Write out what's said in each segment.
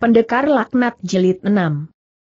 Pendekar Laknat Jelit 6.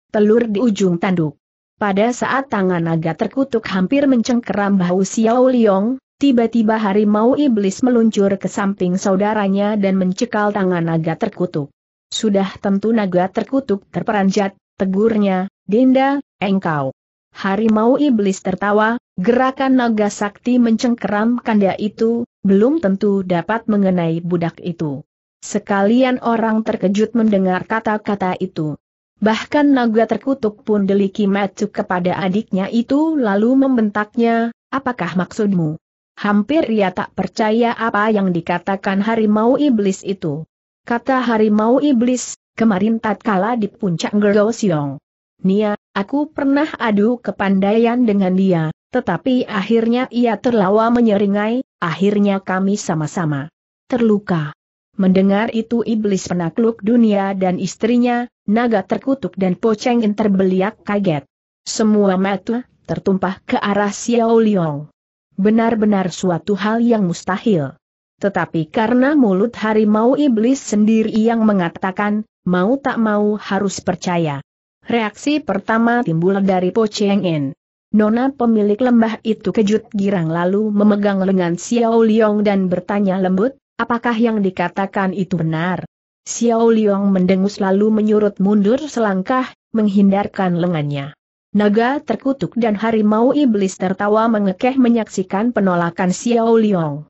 Telur di ujung tanduk. Pada saat tangan naga terkutuk hampir mencengkeram bahu Xiao Liong, tiba-tiba harimau iblis meluncur ke samping saudaranya dan mencekal tangan naga terkutuk. Sudah tentu naga terkutuk terperanjat, tegurnya, Dinda, engkau. Harimau iblis tertawa, gerakan naga sakti mencengkeram kanda itu, belum tentu dapat mengenai budak itu. Sekalian orang terkejut mendengar kata-kata itu. Bahkan naga terkutuk pun deliki matu kepada adiknya itu lalu membentaknya, apakah maksudmu? Hampir ia tak percaya apa yang dikatakan harimau iblis itu. Kata harimau iblis, kemarin tatkala di puncak Gerosiong. Nia, aku pernah adu kepandaian dengan dia, tetapi akhirnya ia terlawa menyeringai, akhirnya kami sama-sama terluka. Mendengar itu iblis penakluk dunia dan istrinya, naga terkutuk dan pocengin terbeliak kaget. Semua mata tertumpah ke arah Xiao Liang. Benar-benar suatu hal yang mustahil. Tetapi karena mulut harimau iblis sendiri yang mengatakan, mau tak mau harus percaya. Reaksi pertama timbul dari Po Cheng En. Nona pemilik lembah itu kejut girang lalu memegang lengan Xiao Liang dan bertanya lembut, Apakah yang dikatakan itu benar? Xiao Liang mendengus lalu menyurut mundur selangkah, menghindarkan lengannya. Naga terkutuk dan harimau iblis tertawa mengekeh menyaksikan penolakan Xiao Liang.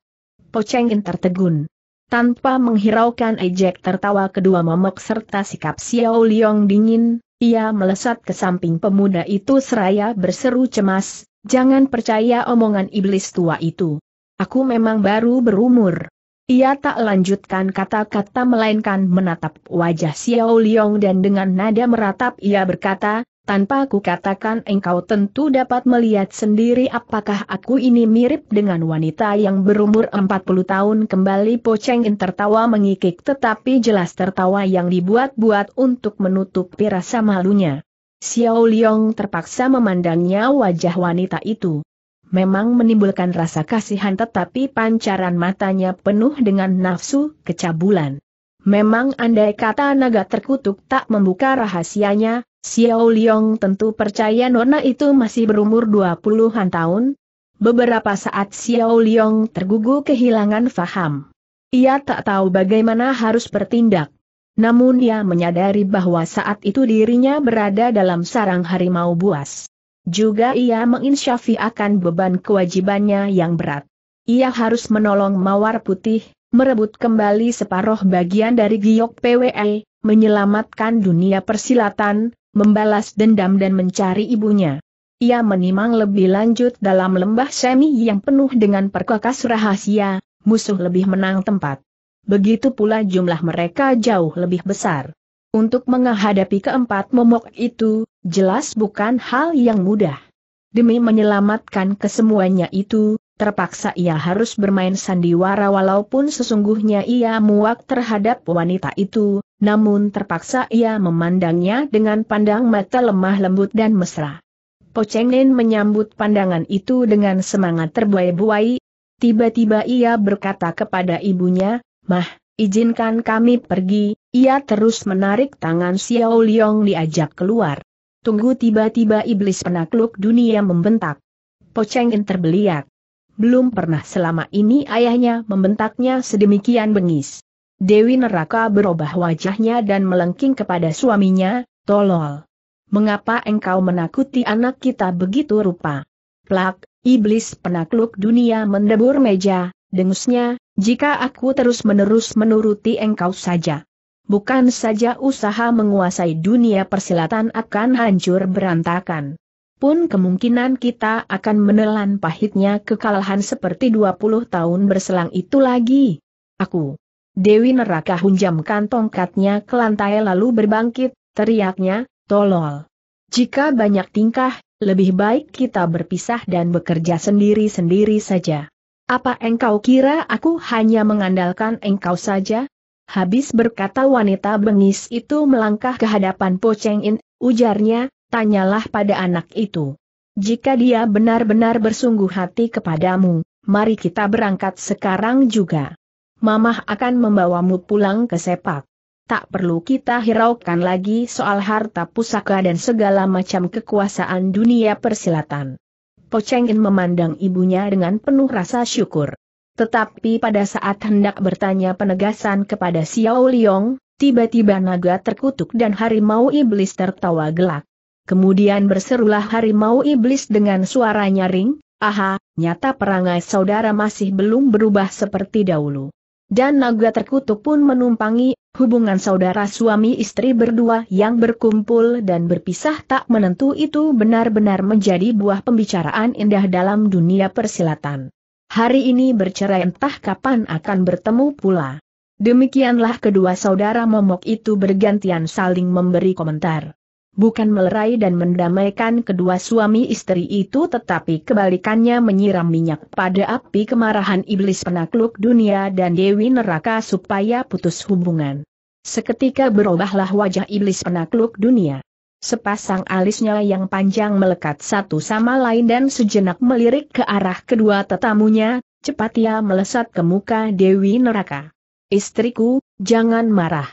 Po Poceng tertegun. Tanpa menghiraukan ejek tertawa kedua momok serta sikap Xiao Liang dingin, ia melesat ke samping pemuda itu seraya berseru cemas, jangan percaya omongan iblis tua itu. Aku memang baru berumur ia tak lanjutkan kata-kata melainkan menatap wajah Xiao Liong dan dengan nada meratap ia berkata, tanpa aku katakan engkau tentu dapat melihat sendiri apakah aku ini mirip dengan wanita yang berumur 40 tahun kembali Po Cheng In tertawa mengikik tetapi jelas tertawa yang dibuat-buat untuk menutup rasa malunya. Xiao Liong terpaksa memandangnya wajah wanita itu memang menimbulkan rasa kasihan tetapi pancaran matanya penuh dengan nafsu, kecabulan. Memang andai kata naga terkutuk tak membuka rahasianya, Xiao Liong tentu percaya nona itu masih berumur 20-an tahun. Beberapa saat Xiao Liong tergugu kehilangan faham. Ia tak tahu bagaimana harus bertindak. Namun ia menyadari bahwa saat itu dirinya berada dalam sarang harimau buas. Juga ia menginsyafi akan beban kewajibannya yang berat. Ia harus menolong Mawar Putih, merebut kembali separuh bagian dari giok PWE, menyelamatkan dunia persilatan, membalas dendam dan mencari ibunya. Ia menimang lebih lanjut dalam lembah semi yang penuh dengan perkakas rahasia, musuh lebih menang tempat. Begitu pula jumlah mereka jauh lebih besar. Untuk menghadapi keempat momok itu, jelas bukan hal yang mudah. Demi menyelamatkan kesemuanya itu, terpaksa ia harus bermain sandiwara walaupun sesungguhnya ia muak terhadap wanita itu, namun terpaksa ia memandangnya dengan pandang mata lemah lembut dan mesra. Pocengnen menyambut pandangan itu dengan semangat terbuai-buai, tiba-tiba ia berkata kepada ibunya, Mah, izinkan kami pergi, ia terus menarik tangan Xiao Liong diajak keluar. Tunggu tiba-tiba iblis penakluk dunia membentak. Poceng In terbeliak. Belum pernah selama ini ayahnya membentaknya sedemikian bengis. Dewi neraka berubah wajahnya dan melengking kepada suaminya, tolol. Mengapa engkau menakuti anak kita begitu rupa? Plak, iblis penakluk dunia mendebur meja, dengusnya, jika aku terus-menerus menuruti engkau saja bukan saja usaha menguasai dunia persilatan akan hancur berantakan. Pun kemungkinan kita akan menelan pahitnya kekalahan seperti 20 tahun berselang itu lagi. Aku. Dewi neraka hunjamkan tongkatnya ke lantai lalu berbangkit, teriaknya, tolol. Jika banyak tingkah, lebih baik kita berpisah dan bekerja sendiri-sendiri saja. Apa engkau kira aku hanya mengandalkan engkau saja? Habis berkata wanita bengis itu melangkah ke hadapan Po Cheng In, ujarnya, tanyalah pada anak itu. Jika dia benar-benar bersungguh hati kepadamu, mari kita berangkat sekarang juga. Mamah akan membawamu pulang ke sepak. Tak perlu kita hiraukan lagi soal harta pusaka dan segala macam kekuasaan dunia persilatan. Po Cheng In memandang ibunya dengan penuh rasa syukur. Tetapi pada saat hendak bertanya penegasan kepada Xiao Liong, tiba-tiba naga terkutuk dan harimau iblis tertawa gelak. Kemudian berserulah harimau iblis dengan suara nyaring, aha, nyata perangai saudara masih belum berubah seperti dahulu. Dan naga terkutuk pun menumpangi, hubungan saudara suami istri berdua yang berkumpul dan berpisah tak menentu itu benar-benar menjadi buah pembicaraan indah dalam dunia persilatan hari ini bercerai entah kapan akan bertemu pula. Demikianlah kedua saudara momok itu bergantian saling memberi komentar. Bukan melerai dan mendamaikan kedua suami istri itu tetapi kebalikannya menyiram minyak pada api kemarahan iblis penakluk dunia dan dewi neraka supaya putus hubungan. Seketika berubahlah wajah iblis penakluk dunia. Sepasang alisnya yang panjang melekat satu sama lain dan sejenak melirik ke arah kedua tetamunya, cepat ia melesat ke muka Dewi Neraka. Istriku, jangan marah.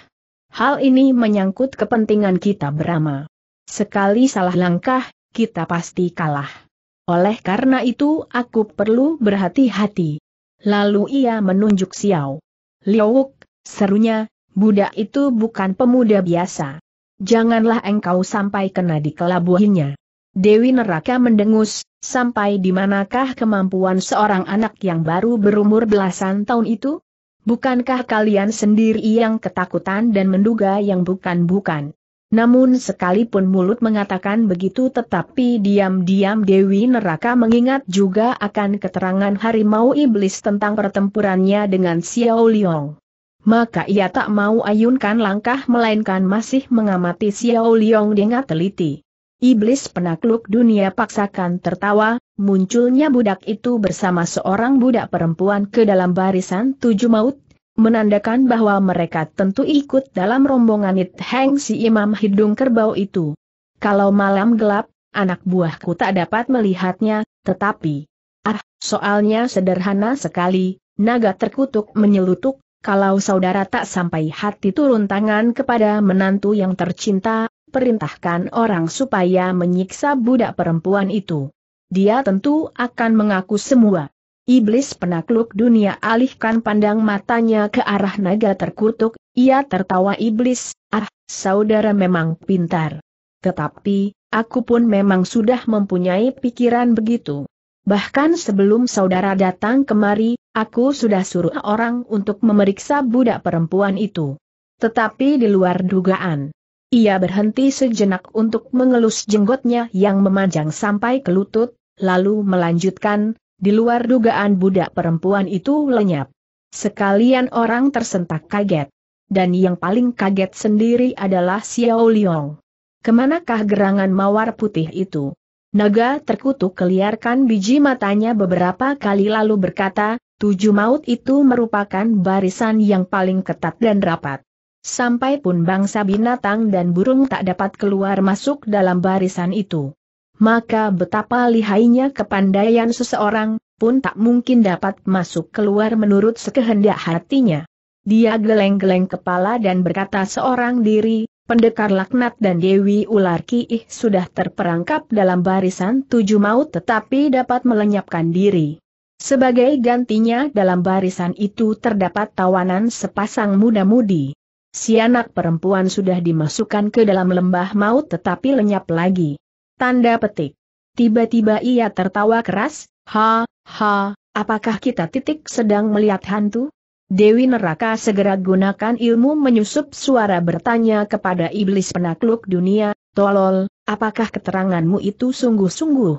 Hal ini menyangkut kepentingan kita berama. Sekali salah langkah, kita pasti kalah. Oleh karena itu aku perlu berhati-hati. Lalu ia menunjuk Xiao. Liowuk, serunya, budak itu bukan pemuda biasa janganlah engkau sampai kena dikelabuhinya. Dewi neraka mendengus, sampai di manakah kemampuan seorang anak yang baru berumur belasan tahun itu? Bukankah kalian sendiri yang ketakutan dan menduga yang bukan-bukan? Namun sekalipun mulut mengatakan begitu tetapi diam-diam Dewi Neraka mengingat juga akan keterangan harimau iblis tentang pertempurannya dengan Xiao Liang maka ia tak mau ayunkan langkah melainkan masih mengamati Xiao Liong dengan teliti. Iblis penakluk dunia paksakan tertawa, munculnya budak itu bersama seorang budak perempuan ke dalam barisan tujuh maut, menandakan bahwa mereka tentu ikut dalam rombongan It Heng si imam hidung kerbau itu. Kalau malam gelap, anak buahku tak dapat melihatnya, tetapi... Ah, soalnya sederhana sekali, naga terkutuk menyelutuk, kalau saudara tak sampai hati turun tangan kepada menantu yang tercinta, perintahkan orang supaya menyiksa budak perempuan itu. Dia tentu akan mengaku semua. Iblis penakluk dunia alihkan pandang matanya ke arah naga terkutuk, ia tertawa iblis, ah, saudara memang pintar. Tetapi, aku pun memang sudah mempunyai pikiran begitu. Bahkan sebelum saudara datang kemari, aku sudah suruh orang untuk memeriksa budak perempuan itu. Tetapi di luar dugaan. Ia berhenti sejenak untuk mengelus jenggotnya yang memanjang sampai ke lutut, lalu melanjutkan, di luar dugaan budak perempuan itu lenyap. Sekalian orang tersentak kaget. Dan yang paling kaget sendiri adalah Xiao Liong. Kemanakah gerangan mawar putih itu? Naga terkutuk keliarkan biji matanya beberapa kali lalu berkata, tujuh maut itu merupakan barisan yang paling ketat dan rapat. Sampai pun bangsa binatang dan burung tak dapat keluar masuk dalam barisan itu. Maka betapa lihainya kepandaian seseorang, pun tak mungkin dapat masuk keluar menurut sekehendak hatinya. Dia geleng-geleng kepala dan berkata seorang diri, Pendekar Laknat dan Dewi Ular Kiih sudah terperangkap dalam barisan tujuh maut tetapi dapat melenyapkan diri. Sebagai gantinya dalam barisan itu terdapat tawanan sepasang muda-mudi. Si anak perempuan sudah dimasukkan ke dalam lembah maut tetapi lenyap lagi. Tanda petik. Tiba-tiba ia tertawa keras, ha, ha, apakah kita titik sedang melihat hantu? Dewi Neraka segera gunakan ilmu menyusup suara bertanya kepada iblis penakluk dunia, Tolol, apakah keteranganmu itu sungguh-sungguh?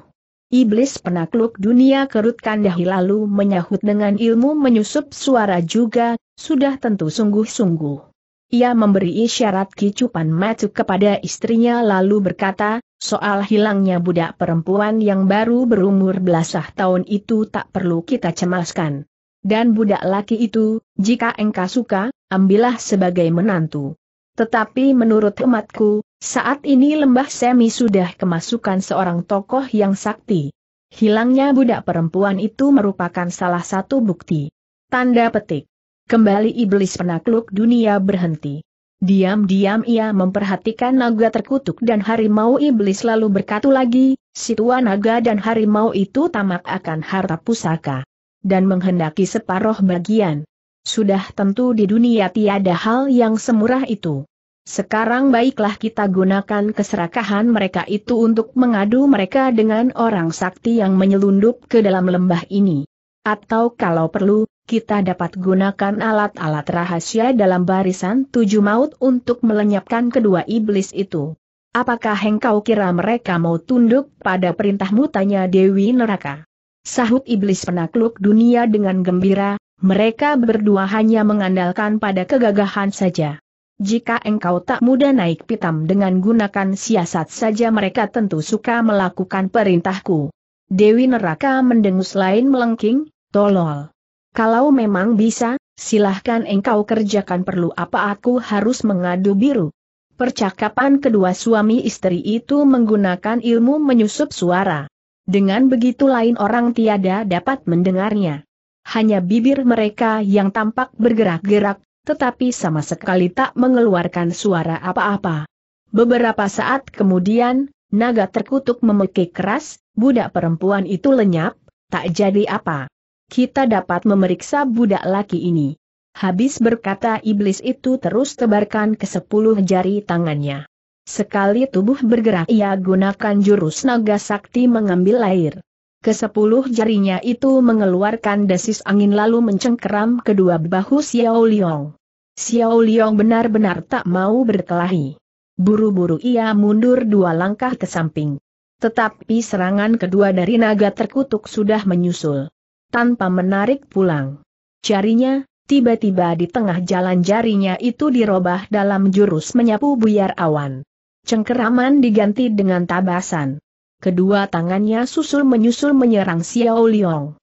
Iblis penakluk dunia kerutkan dahi lalu menyahut dengan ilmu menyusup suara juga, sudah tentu sungguh-sungguh. Ia memberi isyarat kicupan matuk kepada istrinya lalu berkata, soal hilangnya budak perempuan yang baru berumur belasah tahun itu tak perlu kita cemaskan dan budak laki itu, jika engkau suka, ambillah sebagai menantu. Tetapi menurut hematku, saat ini lembah semi sudah kemasukan seorang tokoh yang sakti. Hilangnya budak perempuan itu merupakan salah satu bukti. Tanda petik. Kembali iblis penakluk dunia berhenti. Diam-diam ia memperhatikan naga terkutuk dan harimau iblis lalu berkata lagi, si tua naga dan harimau itu tamak akan harta pusaka dan menghendaki separoh bagian. Sudah tentu di dunia tiada hal yang semurah itu. Sekarang baiklah kita gunakan keserakahan mereka itu untuk mengadu mereka dengan orang sakti yang menyelundup ke dalam lembah ini. Atau kalau perlu, kita dapat gunakan alat-alat rahasia dalam barisan tujuh maut untuk melenyapkan kedua iblis itu. Apakah engkau kira mereka mau tunduk pada perintahmu tanya Dewi Neraka? Sahut iblis penakluk dunia dengan gembira, mereka berdua hanya mengandalkan pada kegagahan saja. Jika engkau tak mudah naik pitam dengan gunakan siasat saja mereka tentu suka melakukan perintahku. Dewi neraka mendengus lain melengking, tolol. Kalau memang bisa, silahkan engkau kerjakan perlu apa aku harus mengadu biru. Percakapan kedua suami istri itu menggunakan ilmu menyusup suara. Dengan begitu lain orang tiada dapat mendengarnya. Hanya bibir mereka yang tampak bergerak-gerak, tetapi sama sekali tak mengeluarkan suara apa-apa. Beberapa saat kemudian, naga terkutuk memekik keras, budak perempuan itu lenyap, tak jadi apa. Kita dapat memeriksa budak laki ini. Habis berkata iblis itu terus tebarkan ke sepuluh jari tangannya. Sekali tubuh bergerak ia gunakan jurus naga sakti mengambil air. Kesepuluh jarinya itu mengeluarkan desis angin lalu mencengkeram kedua bahu Xiao Liang. Xiao Liang benar-benar tak mau berkelahi. Buru-buru ia mundur dua langkah ke samping. Tetapi serangan kedua dari naga terkutuk sudah menyusul. Tanpa menarik pulang. Jarinya, tiba-tiba di tengah jalan jarinya itu dirobah dalam jurus menyapu buyar awan. Cengkeraman diganti dengan tabasan. Kedua tangannya susul-menyusul menyerang Xiao Liang.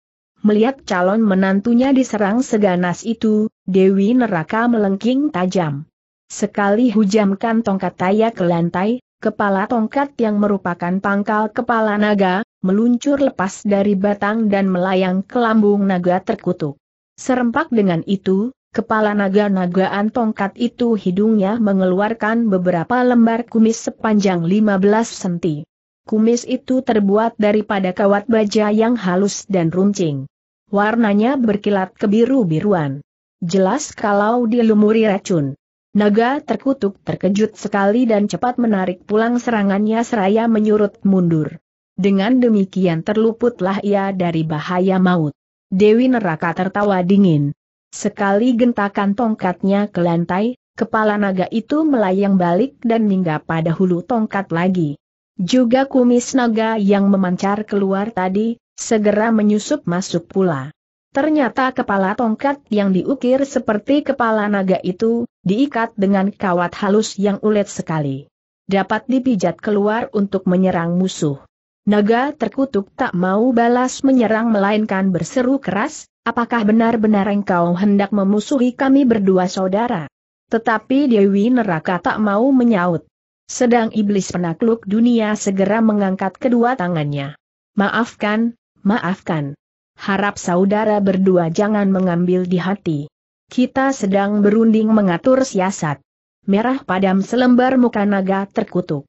Melihat calon menantunya diserang seganas itu, Dewi Neraka melengking tajam. Sekali hujamkan tongkat taya ke lantai, kepala tongkat yang merupakan pangkal kepala naga, meluncur lepas dari batang dan melayang ke lambung naga terkutuk. Serempak dengan itu, Kepala naga naga antongkat itu hidungnya mengeluarkan beberapa lembar kumis sepanjang 15 cm. Kumis itu terbuat daripada kawat baja yang halus dan runcing. Warnanya berkilat kebiru-biruan. Jelas kalau dilumuri racun. Naga terkutuk terkejut sekali dan cepat menarik pulang serangannya seraya menyurut mundur. Dengan demikian terluputlah ia dari bahaya maut. Dewi neraka tertawa dingin. Sekali gentakan tongkatnya ke lantai, kepala naga itu melayang balik dan hingga pada hulu tongkat lagi. Juga kumis naga yang memancar keluar tadi, segera menyusup masuk pula. Ternyata kepala tongkat yang diukir seperti kepala naga itu, diikat dengan kawat halus yang ulet sekali. Dapat dipijat keluar untuk menyerang musuh. Naga terkutuk tak mau balas menyerang melainkan berseru keras, apakah benar-benar engkau hendak memusuhi kami berdua saudara? Tetapi Dewi Neraka tak mau menyaut. Sedang iblis penakluk dunia segera mengangkat kedua tangannya. Maafkan, maafkan. Harap saudara berdua jangan mengambil di hati. Kita sedang berunding mengatur siasat. Merah padam selembar muka naga terkutuk.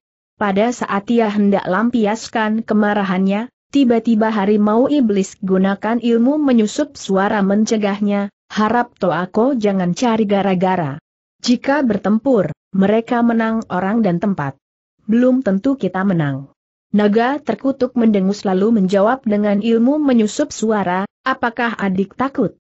Pada saat ia hendak lampiaskan kemarahannya, tiba-tiba harimau iblis gunakan ilmu menyusup suara mencegahnya, harap Toako jangan cari gara-gara. Jika bertempur, mereka menang orang dan tempat. Belum tentu kita menang. Naga terkutuk mendengus lalu menjawab dengan ilmu menyusup suara, apakah adik takut?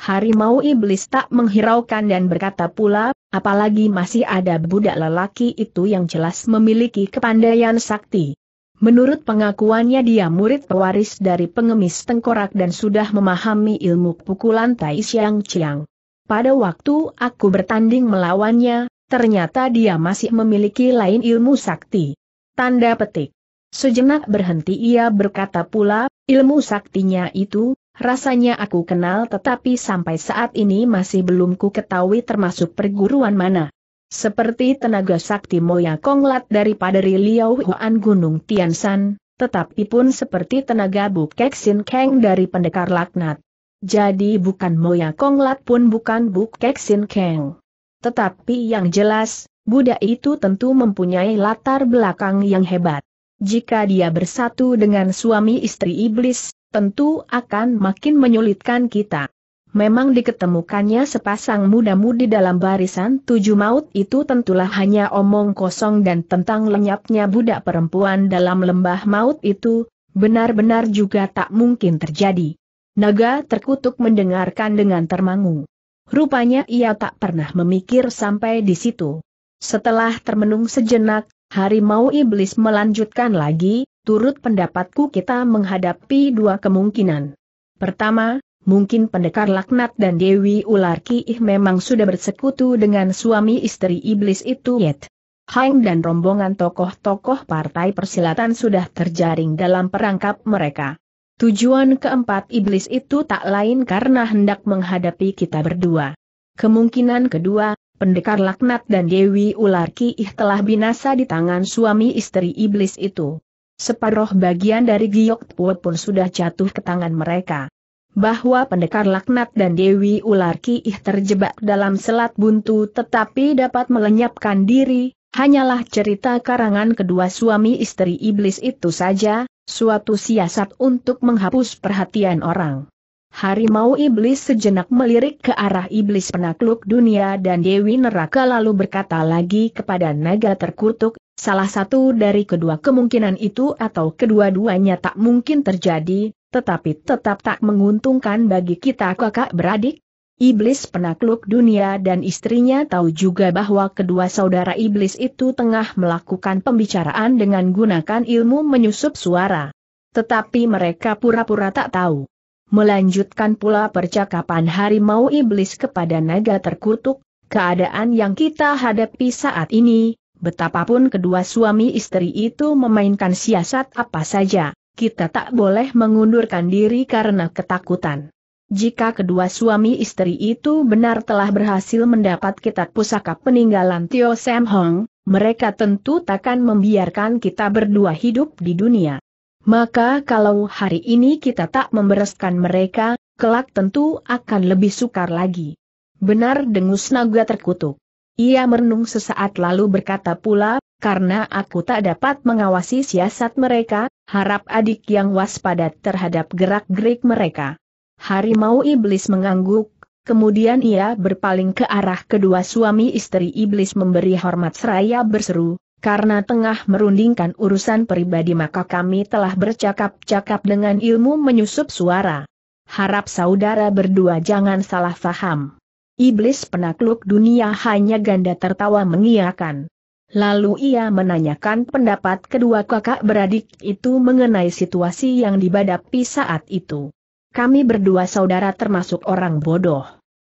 Harimau Iblis tak menghiraukan dan berkata pula, apalagi masih ada budak lelaki itu yang jelas memiliki kepandaian sakti. Menurut pengakuannya dia murid pewaris dari pengemis tengkorak dan sudah memahami ilmu pukulan Tai Siang Chiang. Pada waktu aku bertanding melawannya, ternyata dia masih memiliki lain ilmu sakti. Tanda petik. Sejenak berhenti ia berkata pula, ilmu saktinya itu, rasanya aku kenal tetapi sampai saat ini masih belum ku ketahui termasuk perguruan mana. Seperti tenaga sakti Moya Konglat daripada Riliau Huan Gunung Tiansan, tetapi pun seperti tenaga Bukek Sin Kang dari Pendekar Laknat. Jadi bukan Moya Konglat pun bukan Bukek Sin Kang. Tetapi yang jelas, Buddha itu tentu mempunyai latar belakang yang hebat. Jika dia bersatu dengan suami istri iblis, tentu akan makin menyulitkan kita. Memang diketemukannya sepasang muda-mudi dalam barisan tujuh maut itu tentulah hanya omong kosong dan tentang lenyapnya budak perempuan dalam lembah maut itu, benar-benar juga tak mungkin terjadi. Naga terkutuk mendengarkan dengan termangu. Rupanya ia tak pernah memikir sampai di situ. Setelah termenung sejenak, harimau iblis melanjutkan lagi, Turut pendapatku kita menghadapi dua kemungkinan. Pertama, mungkin pendekar laknat dan Dewi Ular Kiih memang sudah bersekutu dengan suami istri iblis itu yet. Hang dan rombongan tokoh-tokoh partai persilatan sudah terjaring dalam perangkap mereka. Tujuan keempat iblis itu tak lain karena hendak menghadapi kita berdua. Kemungkinan kedua, pendekar laknat dan Dewi Ular Kiih telah binasa di tangan suami istri iblis itu. Separuh bagian dari Giok Tuo pun sudah jatuh ke tangan mereka. Bahwa pendekar laknat dan Dewi Ular Kiih terjebak dalam selat buntu tetapi dapat melenyapkan diri, hanyalah cerita karangan kedua suami istri iblis itu saja, suatu siasat untuk menghapus perhatian orang. Harimau iblis sejenak melirik ke arah iblis penakluk dunia dan Dewi Neraka lalu berkata lagi kepada naga terkutuk, Salah satu dari kedua kemungkinan itu atau kedua-duanya tak mungkin terjadi, tetapi tetap tak menguntungkan bagi kita kakak beradik. Iblis penakluk dunia dan istrinya tahu juga bahwa kedua saudara iblis itu tengah melakukan pembicaraan dengan gunakan ilmu menyusup suara. Tetapi mereka pura-pura tak tahu. Melanjutkan pula percakapan harimau iblis kepada naga terkutuk, keadaan yang kita hadapi saat ini, Betapapun kedua suami istri itu memainkan siasat apa saja, kita tak boleh mengundurkan diri karena ketakutan. Jika kedua suami istri itu benar telah berhasil mendapat kitab pusaka peninggalan Tio Sam Hong, mereka tentu takkan membiarkan kita berdua hidup di dunia. Maka kalau hari ini kita tak membereskan mereka, kelak tentu akan lebih sukar lagi. Benar dengus naga terkutuk. Ia merenung sesaat lalu berkata pula, karena aku tak dapat mengawasi siasat mereka, harap adik yang waspada terhadap gerak-gerik mereka. Harimau Iblis mengangguk, kemudian ia berpaling ke arah kedua suami istri Iblis memberi hormat seraya berseru, karena tengah merundingkan urusan pribadi maka kami telah bercakap-cakap dengan ilmu menyusup suara. Harap saudara berdua jangan salah faham. Iblis penakluk dunia hanya ganda tertawa mengiakan. Lalu ia menanyakan pendapat kedua kakak beradik itu mengenai situasi yang dibadapi saat itu. Kami berdua saudara termasuk orang bodoh.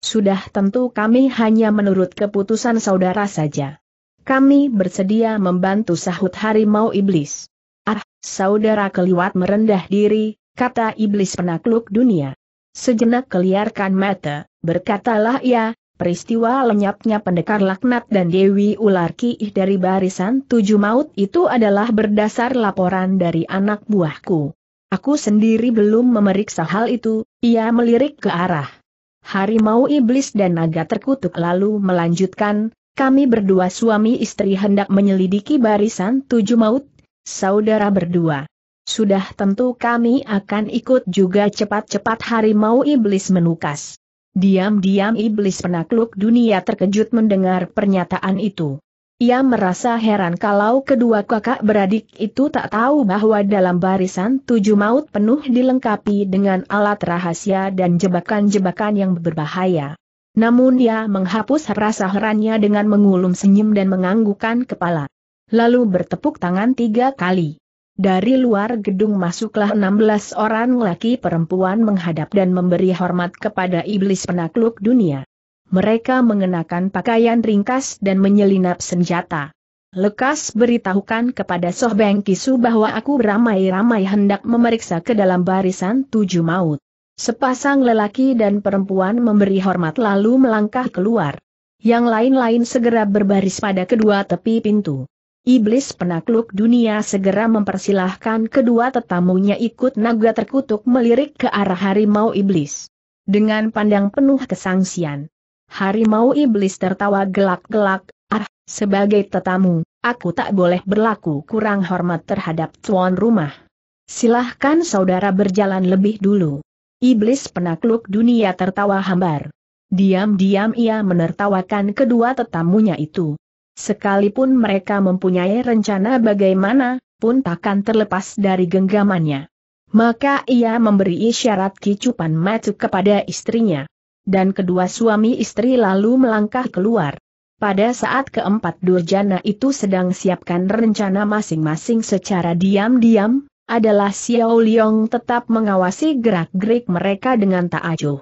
Sudah tentu kami hanya menurut keputusan saudara saja. Kami bersedia membantu sahut harimau iblis. Ah, saudara keliwat merendah diri, kata iblis penakluk dunia. Sejenak keliarkan mata, berkatalah ia, peristiwa lenyapnya pendekar laknat dan Dewi Ular Kiih dari barisan tujuh maut itu adalah berdasar laporan dari anak buahku. Aku sendiri belum memeriksa hal itu, ia melirik ke arah harimau iblis dan naga terkutuk lalu melanjutkan, kami berdua suami istri hendak menyelidiki barisan tujuh maut, saudara berdua. Sudah tentu kami akan ikut juga cepat-cepat harimau iblis menukas. Diam-diam iblis penakluk dunia terkejut mendengar pernyataan itu. Ia merasa heran kalau kedua kakak beradik itu tak tahu bahwa dalam barisan tujuh maut penuh dilengkapi dengan alat rahasia dan jebakan-jebakan yang berbahaya. Namun ia menghapus rasa herannya dengan mengulum senyum dan menganggukkan kepala. Lalu bertepuk tangan tiga kali. Dari luar gedung masuklah 16 orang laki perempuan menghadap dan memberi hormat kepada iblis penakluk dunia. Mereka mengenakan pakaian ringkas dan menyelinap senjata. Lekas beritahukan kepada Soh Beng Kisu bahwa aku ramai-ramai hendak memeriksa ke dalam barisan tujuh maut. Sepasang lelaki dan perempuan memberi hormat lalu melangkah keluar. Yang lain-lain segera berbaris pada kedua tepi pintu. Iblis penakluk dunia segera mempersilahkan kedua tetamunya ikut naga terkutuk melirik ke arah harimau iblis. Dengan pandang penuh kesangsian. Harimau iblis tertawa gelak-gelak, ah, sebagai tetamu, aku tak boleh berlaku kurang hormat terhadap tuan rumah. Silahkan saudara berjalan lebih dulu. Iblis penakluk dunia tertawa hambar. Diam-diam ia menertawakan kedua tetamunya itu. Sekalipun mereka mempunyai rencana bagaimana, pun takkan terlepas dari genggamannya. Maka ia memberi isyarat kicupan matu kepada istrinya. Dan kedua suami istri lalu melangkah keluar. Pada saat keempat durjana itu sedang siapkan rencana masing-masing secara diam-diam, adalah Xiao Liong tetap mengawasi gerak-gerik mereka dengan tak acuh.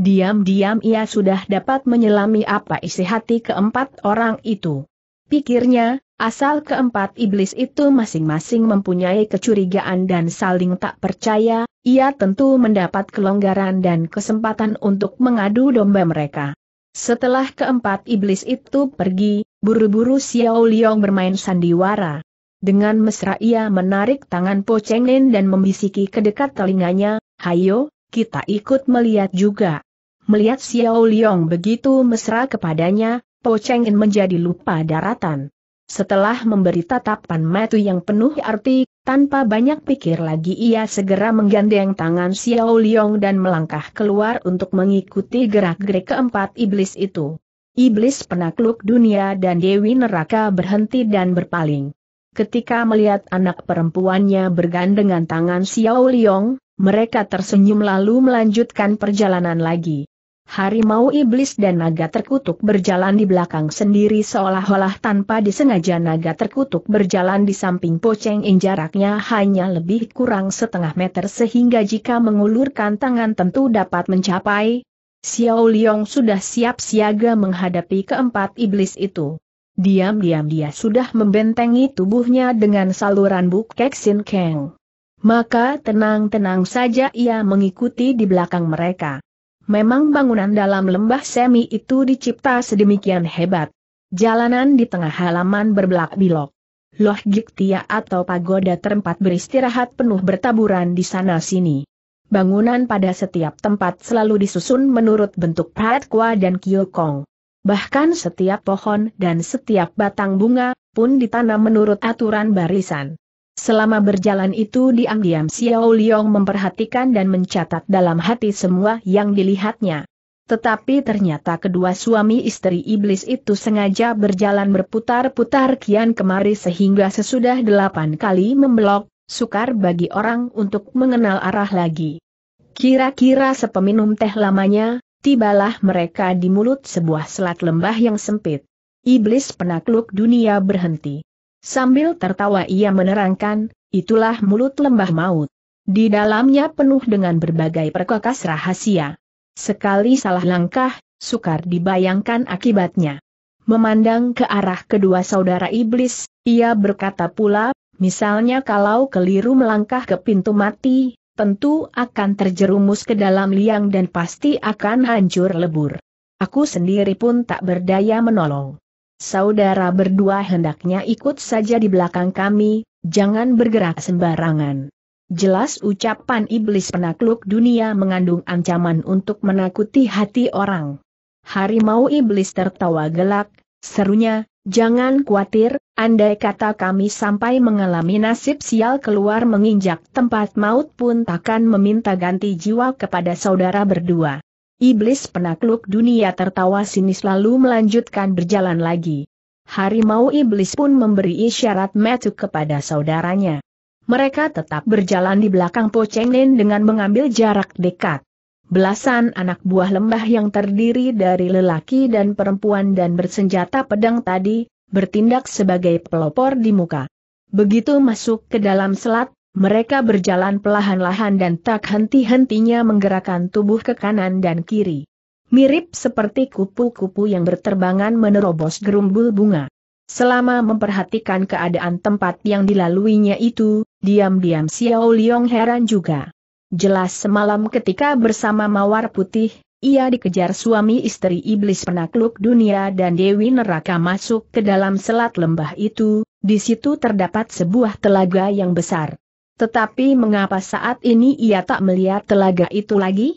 Diam-diam ia sudah dapat menyelami apa isi hati keempat orang itu. Pikirnya, asal keempat iblis itu masing-masing mempunyai kecurigaan dan saling tak percaya, ia tentu mendapat kelonggaran dan kesempatan untuk mengadu domba mereka. Setelah keempat iblis itu pergi, buru-buru Xiao Liang bermain sandiwara. Dengan mesra ia menarik tangan Po Cheng Nen dan membisiki ke dekat telinganya, Hayo, kita ikut melihat juga. Melihat Xiao Liang begitu mesra kepadanya, Po Cheng In menjadi lupa daratan. Setelah memberi tatapan matu yang penuh arti, tanpa banyak pikir lagi ia segera menggandeng tangan Xiao Liong dan melangkah keluar untuk mengikuti gerak-gerik keempat iblis itu. Iblis penakluk dunia dan Dewi Neraka berhenti dan berpaling. Ketika melihat anak perempuannya bergandengan tangan Xiao Liong, mereka tersenyum lalu melanjutkan perjalanan lagi. Harimau iblis dan naga terkutuk berjalan di belakang sendiri seolah-olah tanpa disengaja naga terkutuk berjalan di samping poceng in jaraknya hanya lebih kurang setengah meter sehingga jika mengulurkan tangan tentu dapat mencapai. Xiao Liong sudah siap siaga menghadapi keempat iblis itu. Diam-diam dia sudah membentengi tubuhnya dengan saluran Buk Sin Keng. Maka tenang-tenang saja ia mengikuti di belakang mereka. Memang bangunan dalam lembah semi itu dicipta sedemikian hebat. Jalanan di tengah halaman berbelak-belok. Loh Giktia atau pagoda tempat beristirahat penuh bertaburan di sana-sini. Bangunan pada setiap tempat selalu disusun menurut bentuk Kwa dan Kyokong. Bahkan setiap pohon dan setiap batang bunga pun ditanam menurut aturan barisan. Selama berjalan itu diam-diam Xiao Liang memperhatikan dan mencatat dalam hati semua yang dilihatnya. Tetapi ternyata kedua suami istri iblis itu sengaja berjalan berputar-putar kian kemari sehingga sesudah delapan kali membelok, sukar bagi orang untuk mengenal arah lagi. Kira-kira sepeminum teh lamanya, tibalah mereka di mulut sebuah selat lembah yang sempit. Iblis penakluk dunia berhenti. Sambil tertawa ia menerangkan, itulah mulut lembah maut. Di dalamnya penuh dengan berbagai perkakas rahasia. Sekali salah langkah, sukar dibayangkan akibatnya. Memandang ke arah kedua saudara iblis, ia berkata pula, misalnya kalau keliru melangkah ke pintu mati, tentu akan terjerumus ke dalam liang dan pasti akan hancur lebur. Aku sendiri pun tak berdaya menolong saudara berdua hendaknya ikut saja di belakang kami, jangan bergerak sembarangan. Jelas ucapan iblis penakluk dunia mengandung ancaman untuk menakuti hati orang. Harimau iblis tertawa gelak, serunya, jangan khawatir, andai kata kami sampai mengalami nasib sial keluar menginjak tempat maut pun takkan meminta ganti jiwa kepada saudara berdua. Iblis penakluk dunia tertawa sinis lalu melanjutkan berjalan lagi. Harimau Iblis pun memberi isyarat metu kepada saudaranya. Mereka tetap berjalan di belakang Po Cheng Nen dengan mengambil jarak dekat. Belasan anak buah lembah yang terdiri dari lelaki dan perempuan dan bersenjata pedang tadi, bertindak sebagai pelopor di muka. Begitu masuk ke dalam selat, mereka berjalan perlahan-lahan dan tak henti-hentinya menggerakkan tubuh ke kanan dan kiri. Mirip seperti kupu-kupu yang berterbangan menerobos gerumbul bunga. Selama memperhatikan keadaan tempat yang dilaluinya itu, diam-diam Xiao Liong heran juga. Jelas semalam ketika bersama Mawar Putih, ia dikejar suami istri iblis penakluk dunia dan Dewi Neraka masuk ke dalam selat lembah itu, di situ terdapat sebuah telaga yang besar. Tetapi mengapa saat ini ia tak melihat telaga itu lagi?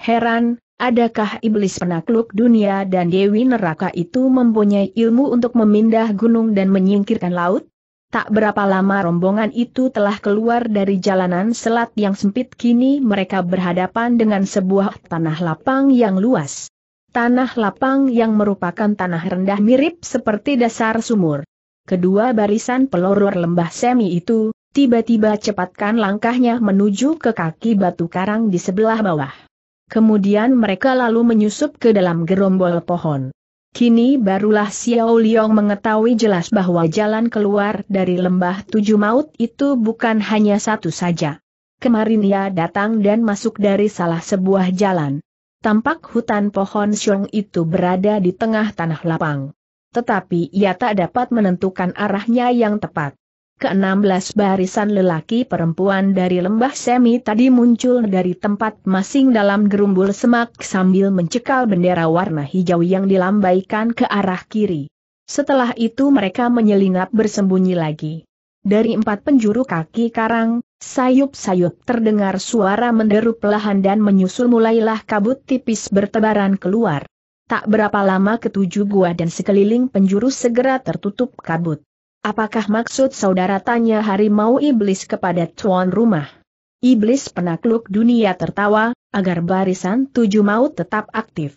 Heran, adakah iblis penakluk dunia dan dewi neraka itu mempunyai ilmu untuk memindah gunung dan menyingkirkan laut? Tak berapa lama rombongan itu telah keluar dari jalanan selat yang sempit kini mereka berhadapan dengan sebuah tanah lapang yang luas. Tanah lapang yang merupakan tanah rendah mirip seperti dasar sumur. Kedua barisan peloror lembah semi itu, tiba-tiba cepatkan langkahnya menuju ke kaki batu karang di sebelah bawah. Kemudian mereka lalu menyusup ke dalam gerombol pohon. Kini barulah Xiao Liang mengetahui jelas bahwa jalan keluar dari lembah tujuh maut itu bukan hanya satu saja. Kemarin ia datang dan masuk dari salah sebuah jalan. Tampak hutan pohon siong itu berada di tengah tanah lapang. Tetapi ia tak dapat menentukan arahnya yang tepat ke-16 barisan lelaki perempuan dari lembah semi tadi muncul dari tempat masing dalam gerumbul semak sambil mencekal bendera warna hijau yang dilambaikan ke arah kiri. Setelah itu mereka menyelinap bersembunyi lagi. Dari empat penjuru kaki karang, sayup-sayup terdengar suara menderu pelahan dan menyusul mulailah kabut tipis bertebaran keluar. Tak berapa lama ketujuh gua dan sekeliling penjuru segera tertutup kabut. Apakah maksud saudara tanya harimau iblis kepada tuan rumah? Iblis penakluk dunia tertawa, agar barisan tujuh maut tetap aktif.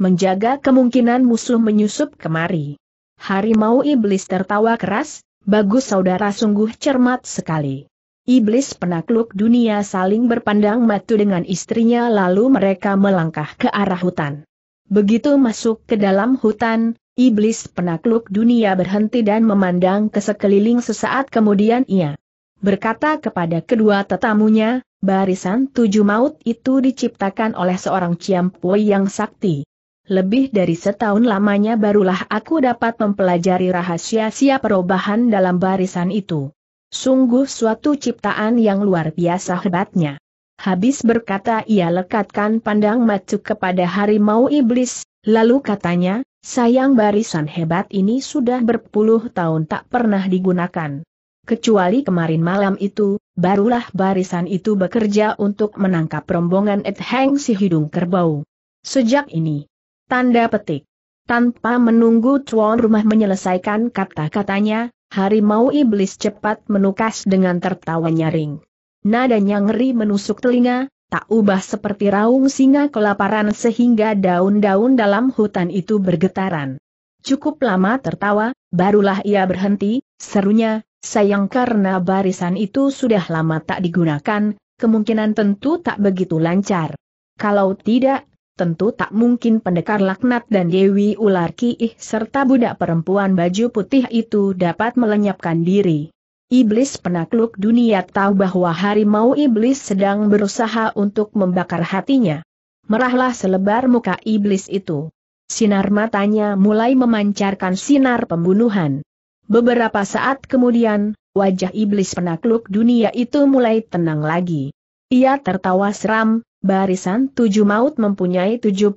Menjaga kemungkinan musuh menyusup kemari. Harimau iblis tertawa keras, bagus saudara sungguh cermat sekali. Iblis penakluk dunia saling berpandang matu dengan istrinya lalu mereka melangkah ke arah hutan. Begitu masuk ke dalam hutan, Iblis penakluk dunia berhenti dan memandang ke sekeliling sesaat kemudian ia berkata kepada kedua tetamunya, barisan tujuh maut itu diciptakan oleh seorang ciampoi yang sakti. Lebih dari setahun lamanya barulah aku dapat mempelajari rahasia-sia perubahan dalam barisan itu. Sungguh suatu ciptaan yang luar biasa hebatnya. Habis berkata ia lekatkan pandang matuk kepada harimau iblis, lalu katanya, Sayang barisan hebat ini sudah berpuluh tahun tak pernah digunakan. Kecuali kemarin malam itu, barulah barisan itu bekerja untuk menangkap rombongan Ed Heng si hidung kerbau. Sejak ini, tanda petik. Tanpa menunggu tuan rumah menyelesaikan kata-katanya, harimau iblis cepat menukas dengan tertawa nyaring. Nadanya ngeri menusuk telinga, tak ubah seperti raung singa kelaparan sehingga daun-daun dalam hutan itu bergetaran. Cukup lama tertawa, barulah ia berhenti, serunya, sayang karena barisan itu sudah lama tak digunakan, kemungkinan tentu tak begitu lancar. Kalau tidak, tentu tak mungkin pendekar laknat dan Dewi Ular Kiih serta budak perempuan baju putih itu dapat melenyapkan diri. Iblis penakluk dunia tahu bahwa harimau iblis sedang berusaha untuk membakar hatinya. Merahlah selebar muka iblis itu. Sinar matanya mulai memancarkan sinar pembunuhan. Beberapa saat kemudian, wajah iblis penakluk dunia itu mulai tenang lagi. Ia tertawa seram, barisan tujuh maut mempunyai 72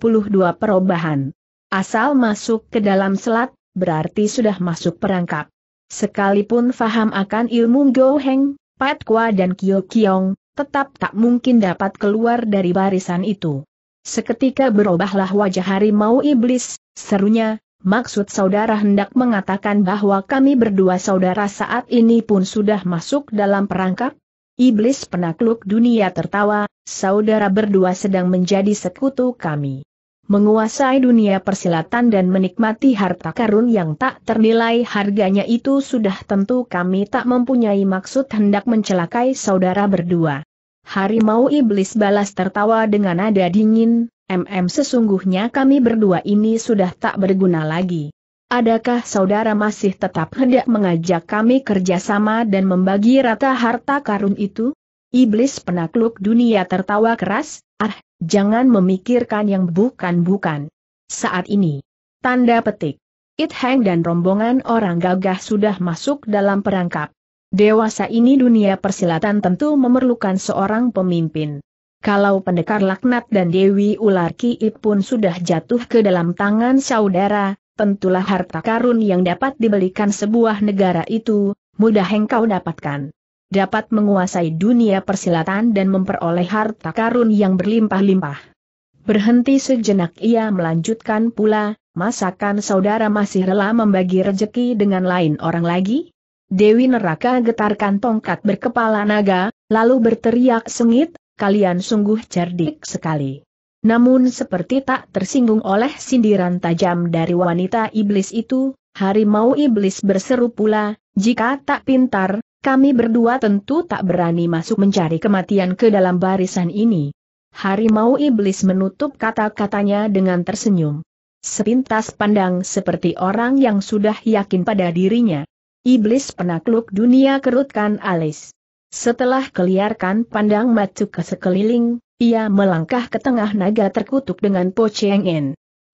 perubahan. Asal masuk ke dalam selat, berarti sudah masuk perangkap. Sekalipun faham akan ilmu Go Heng, Pat Kwa dan Kyo Kiong, tetap tak mungkin dapat keluar dari barisan itu. Seketika berubahlah wajah harimau iblis, serunya, maksud saudara hendak mengatakan bahwa kami berdua saudara saat ini pun sudah masuk dalam perangkap? Iblis penakluk dunia tertawa, saudara berdua sedang menjadi sekutu kami menguasai dunia persilatan dan menikmati harta karun yang tak ternilai harganya itu sudah tentu kami tak mempunyai maksud hendak mencelakai saudara berdua. Harimau Iblis balas tertawa dengan nada dingin, MM sesungguhnya kami berdua ini sudah tak berguna lagi. Adakah saudara masih tetap hendak mengajak kami kerjasama dan membagi rata harta karun itu? Iblis penakluk dunia tertawa keras, ah, jangan memikirkan yang bukan-bukan. Saat ini. Tanda petik. It Hang dan rombongan orang gagah sudah masuk dalam perangkap. Dewasa ini dunia persilatan tentu memerlukan seorang pemimpin. Kalau pendekar laknat dan Dewi Ular Kiip pun sudah jatuh ke dalam tangan saudara, tentulah harta karun yang dapat dibelikan sebuah negara itu, mudah engkau dapatkan dapat menguasai dunia persilatan dan memperoleh harta karun yang berlimpah-limpah. Berhenti sejenak ia melanjutkan pula, masakan saudara masih rela membagi rejeki dengan lain orang lagi? Dewi neraka getarkan tongkat berkepala naga, lalu berteriak sengit, kalian sungguh cerdik sekali. Namun seperti tak tersinggung oleh sindiran tajam dari wanita iblis itu, harimau iblis berseru pula, jika tak pintar, kami berdua tentu tak berani masuk mencari kematian ke dalam barisan ini. Harimau Iblis menutup kata-katanya dengan tersenyum. Sepintas pandang seperti orang yang sudah yakin pada dirinya. Iblis penakluk dunia kerutkan alis. Setelah keliarkan pandang matuk ke sekeliling, ia melangkah ke tengah naga terkutuk dengan Po Cheng En.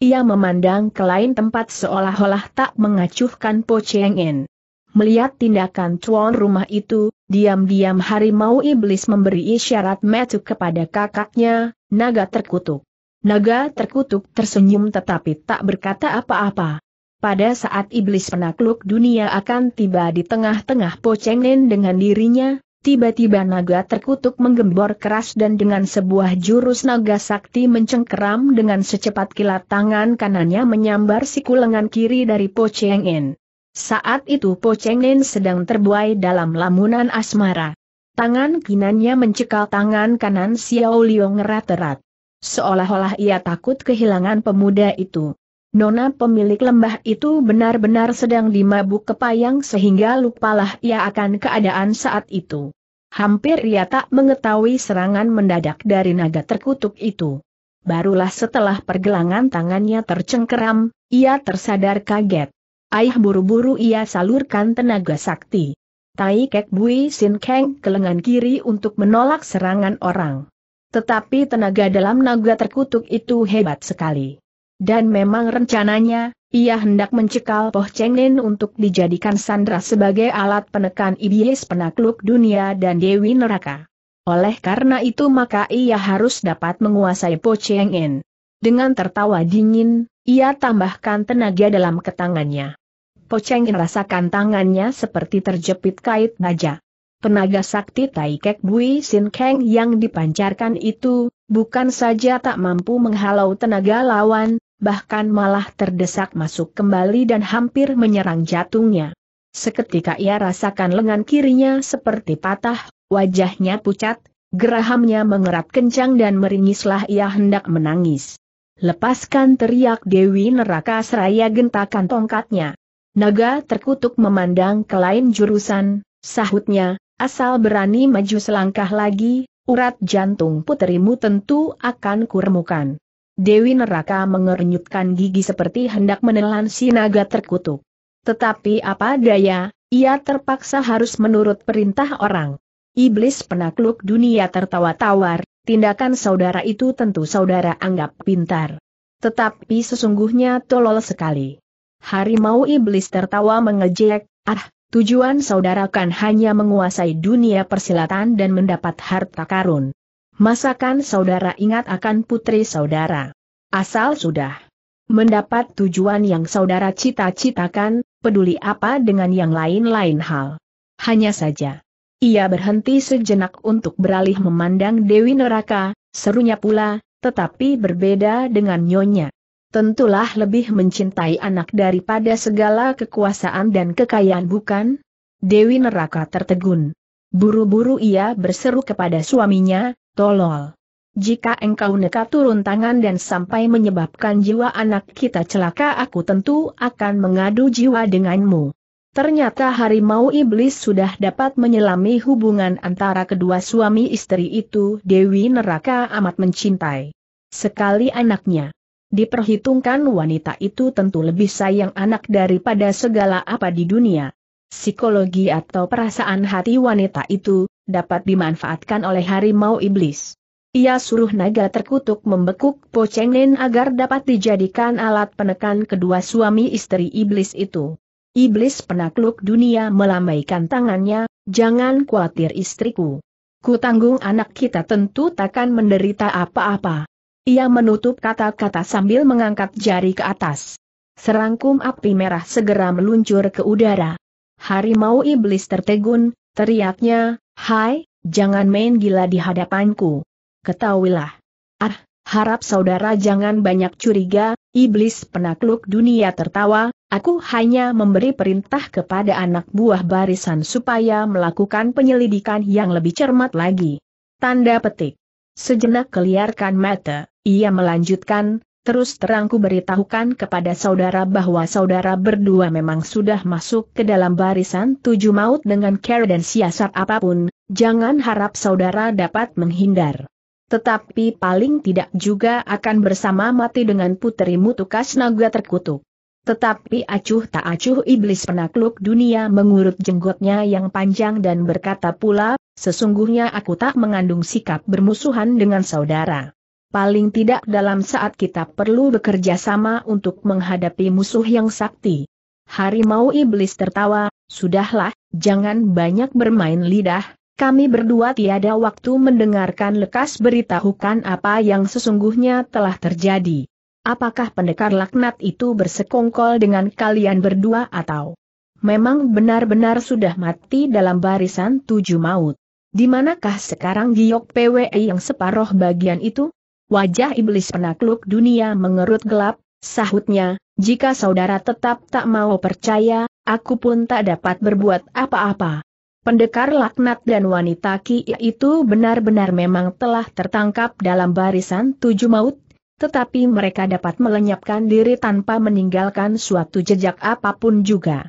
Ia memandang ke lain tempat seolah-olah tak mengacuhkan Po Cheng En. Melihat tindakan tuan rumah itu, diam-diam harimau iblis memberi isyarat metu kepada kakaknya, naga terkutuk. Naga terkutuk tersenyum tetapi tak berkata apa-apa. Pada saat iblis penakluk dunia akan tiba di tengah-tengah Pocengnen dengan dirinya, tiba-tiba naga terkutuk menggembor keras dan dengan sebuah jurus naga sakti mencengkeram dengan secepat kilat tangan kanannya menyambar siku lengan kiri dari Pocengnen. Saat itu Po Cheng Nen sedang terbuai dalam lamunan asmara. Tangan kinannya mencekal tangan kanan Xiao Liong erat-erat. Seolah-olah ia takut kehilangan pemuda itu. Nona pemilik lembah itu benar-benar sedang dimabuk kepayang sehingga lupalah ia akan keadaan saat itu. Hampir ia tak mengetahui serangan mendadak dari naga terkutuk itu. Barulah setelah pergelangan tangannya tercengkeram, ia tersadar kaget. Ayah buru-buru ia salurkan tenaga sakti. Tai Kek Bui Sin Keng ke lengan kiri untuk menolak serangan orang. Tetapi tenaga dalam naga terkutuk itu hebat sekali. Dan memang rencananya, ia hendak mencekal Poh Cheng Nen untuk dijadikan sandra sebagai alat penekan iblis penakluk dunia dan Dewi Neraka. Oleh karena itu maka ia harus dapat menguasai Po Cheng En. Dengan tertawa dingin, ia tambahkan tenaga dalam ketangannya. Cheng merasakan tangannya seperti terjepit kait baja. Tenaga sakti Tai Kek Bui Sin Keng yang dipancarkan itu, bukan saja tak mampu menghalau tenaga lawan, bahkan malah terdesak masuk kembali dan hampir menyerang jantungnya. Seketika ia rasakan lengan kirinya seperti patah, wajahnya pucat, gerahamnya mengerap kencang dan meringislah ia hendak menangis. Lepaskan teriak Dewi Neraka seraya gentakan tongkatnya. Naga terkutuk memandang ke lain jurusan, sahutnya, asal berani maju selangkah lagi, urat jantung puterimu tentu akan kuremukan. Dewi Neraka mengernyutkan gigi seperti hendak menelan si naga terkutuk. Tetapi apa daya, ia terpaksa harus menurut perintah orang. Iblis penakluk dunia tertawa tawar, tindakan saudara itu tentu saudara anggap pintar. Tetapi sesungguhnya tolol sekali. Harimau iblis tertawa mengejek, ah, tujuan saudara kan hanya menguasai dunia persilatan dan mendapat harta karun. Masakan saudara ingat akan putri saudara. Asal sudah mendapat tujuan yang saudara cita-citakan, peduli apa dengan yang lain-lain hal. Hanya saja, ia berhenti sejenak untuk beralih memandang Dewi Neraka, serunya pula, tetapi berbeda dengan Nyonya. Tentulah lebih mencintai anak daripada segala kekuasaan dan kekayaan bukan? Dewi Neraka tertegun. Buru-buru ia berseru kepada suaminya, tolol. Jika engkau nekat turun tangan dan sampai menyebabkan jiwa anak kita celaka aku tentu akan mengadu jiwa denganmu. Ternyata harimau iblis sudah dapat menyelami hubungan antara kedua suami istri itu Dewi Neraka amat mencintai. Sekali anaknya. Diperhitungkan wanita itu tentu lebih sayang anak daripada segala apa di dunia. Psikologi atau perasaan hati wanita itu, dapat dimanfaatkan oleh harimau iblis. Ia suruh naga terkutuk membekuk Po Pocengnen agar dapat dijadikan alat penekan kedua suami istri iblis itu. Iblis penakluk dunia melambaikan tangannya, jangan khawatir istriku. Ku tanggung anak kita tentu takkan menderita apa-apa. Ia menutup kata-kata sambil mengangkat jari ke atas. Serangkum api merah segera meluncur ke udara. Harimau iblis tertegun, teriaknya, Hai, jangan main gila di hadapanku. Ketahuilah. Ah, harap saudara jangan banyak curiga, iblis penakluk dunia tertawa, aku hanya memberi perintah kepada anak buah barisan supaya melakukan penyelidikan yang lebih cermat lagi. Tanda petik. Sejenak keliarkan mata, ia melanjutkan, terus terangku beritahukan kepada saudara bahwa saudara berdua memang sudah masuk ke dalam barisan tujuh maut dengan care dan siasat apapun, jangan harap saudara dapat menghindar. Tetapi paling tidak juga akan bersama mati dengan puteri Mutukas Naga terkutuk. Tetapi acuh tak acuh iblis penakluk dunia mengurut jenggotnya yang panjang dan berkata pula, sesungguhnya aku tak mengandung sikap bermusuhan dengan saudara. Paling tidak dalam saat kita perlu bekerja sama untuk menghadapi musuh yang sakti. Harimau iblis tertawa, sudahlah, jangan banyak bermain lidah, kami berdua tiada waktu mendengarkan lekas beritahukan apa yang sesungguhnya telah terjadi. Apakah pendekar laknat itu bersekongkol dengan kalian berdua atau memang benar-benar sudah mati dalam barisan tujuh maut? Di manakah sekarang giok PWE yang separuh bagian itu? Wajah iblis penakluk dunia mengerut gelap, sahutnya, jika saudara tetap tak mau percaya, aku pun tak dapat berbuat apa-apa. Pendekar laknat dan wanita Ki itu benar-benar memang telah tertangkap dalam barisan tujuh maut, tetapi mereka dapat melenyapkan diri tanpa meninggalkan suatu jejak apapun juga.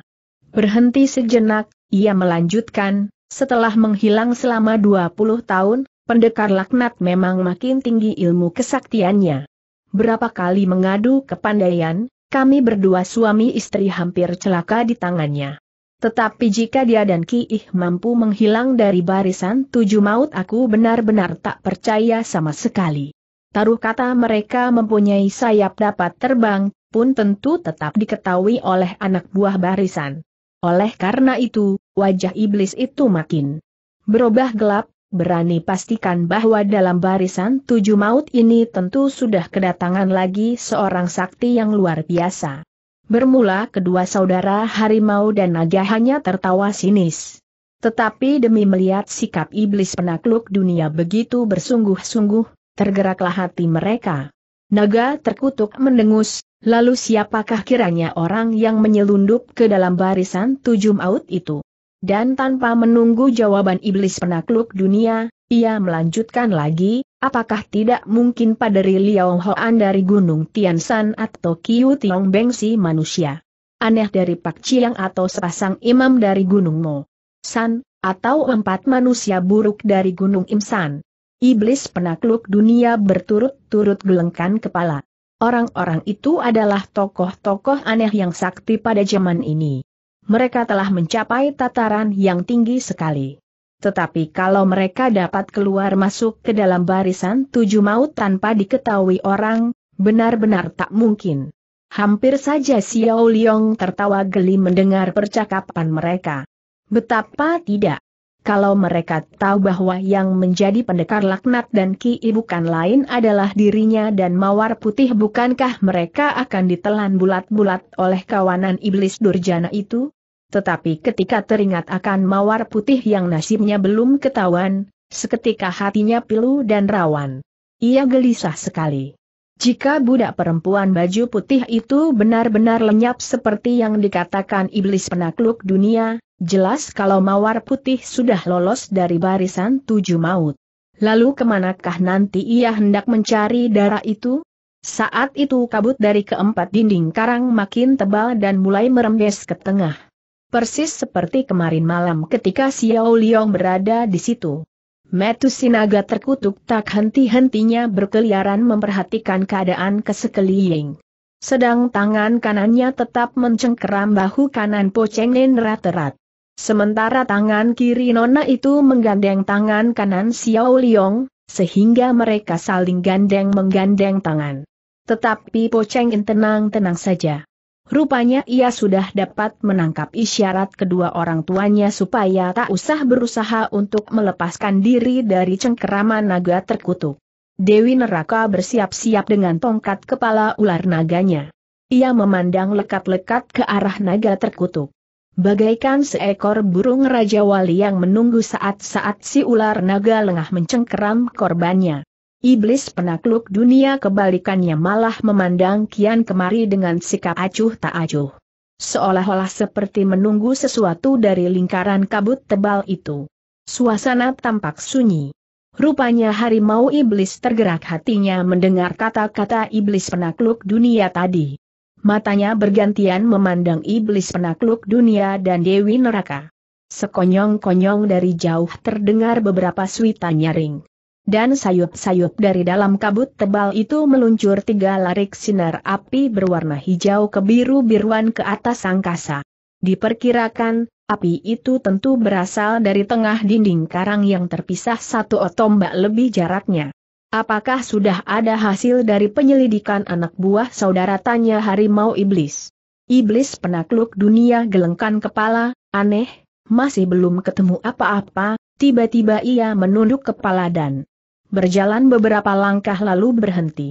Berhenti sejenak, ia melanjutkan, setelah menghilang selama 20 tahun, pendekar laknat memang makin tinggi ilmu kesaktiannya. Berapa kali mengadu kepandaian, kami berdua suami istri hampir celaka di tangannya. Tetapi jika dia dan Ki Ih mampu menghilang dari barisan tujuh maut aku benar-benar tak percaya sama sekali. Taruh kata mereka mempunyai sayap dapat terbang, pun tentu tetap diketahui oleh anak buah barisan. Oleh karena itu, wajah iblis itu makin berubah gelap, berani pastikan bahwa dalam barisan tujuh maut ini tentu sudah kedatangan lagi seorang sakti yang luar biasa. Bermula kedua saudara harimau dan naga hanya tertawa sinis. Tetapi demi melihat sikap iblis penakluk dunia begitu bersungguh-sungguh, tergeraklah hati mereka. Naga terkutuk mendengus, lalu siapakah kiranya orang yang menyelundup ke dalam barisan tujuh maut itu? Dan tanpa menunggu jawaban iblis penakluk dunia, ia melanjutkan lagi, Apakah tidak mungkin pada Liao Hoan dari Gunung Tiansan atau Kiu Tiong Bengsi manusia? Aneh dari Pak Chiang atau sepasang imam dari Gunung Mo? San, atau empat manusia buruk dari Gunung Imsan? Iblis penakluk dunia berturut-turut gelengkan kepala. Orang-orang itu adalah tokoh-tokoh aneh yang sakti pada zaman ini. Mereka telah mencapai tataran yang tinggi sekali tetapi kalau mereka dapat keluar masuk ke dalam barisan tujuh maut tanpa diketahui orang, benar-benar tak mungkin. Hampir saja Xiao Liong tertawa geli mendengar percakapan mereka. Betapa tidak. Kalau mereka tahu bahwa yang menjadi pendekar laknat dan ki bukan lain adalah dirinya dan mawar putih bukankah mereka akan ditelan bulat-bulat oleh kawanan iblis durjana itu? tetapi ketika teringat akan mawar putih yang nasibnya belum ketahuan, seketika hatinya pilu dan rawan. Ia gelisah sekali. Jika budak perempuan baju putih itu benar-benar lenyap seperti yang dikatakan iblis penakluk dunia, jelas kalau mawar putih sudah lolos dari barisan tujuh maut. Lalu kemanakah nanti ia hendak mencari darah itu? Saat itu kabut dari keempat dinding karang makin tebal dan mulai merembes ke tengah persis seperti kemarin malam ketika Xiao Liang berada di situ. Metu Sinaga terkutuk tak henti-hentinya berkeliaran memperhatikan keadaan kesekeliling. Sedang tangan kanannya tetap mencengkeram bahu kanan Po Cheng Nen rat-rat. Sementara tangan kiri Nona itu menggandeng tangan kanan Xiao Liang, sehingga mereka saling gandeng-menggandeng tangan. Tetapi Po Cheng tenang-tenang saja. Rupanya ia sudah dapat menangkap isyarat kedua orang tuanya supaya tak usah berusaha untuk melepaskan diri dari cengkeraman naga terkutuk. Dewi Neraka bersiap-siap dengan tongkat kepala ular naganya. Ia memandang lekat-lekat ke arah naga terkutuk. Bagaikan seekor burung Raja Wali yang menunggu saat-saat si ular naga lengah mencengkeram korbannya. Iblis penakluk dunia kebalikannya malah memandang kian kemari dengan sikap acuh tak acuh. Seolah-olah seperti menunggu sesuatu dari lingkaran kabut tebal itu. Suasana tampak sunyi. Rupanya harimau iblis tergerak hatinya mendengar kata-kata iblis penakluk dunia tadi. Matanya bergantian memandang iblis penakluk dunia dan Dewi Neraka. Sekonyong-konyong dari jauh terdengar beberapa suita nyaring dan sayup-sayup dari dalam kabut tebal itu meluncur tiga larik sinar api berwarna hijau kebiru-biruan ke atas angkasa. Diperkirakan, api itu tentu berasal dari tengah dinding karang yang terpisah satu otombak lebih jaraknya. Apakah sudah ada hasil dari penyelidikan anak buah saudara tanya harimau iblis? Iblis penakluk dunia gelengkan kepala, aneh, masih belum ketemu apa-apa, tiba-tiba ia menunduk kepala dan berjalan beberapa langkah lalu berhenti.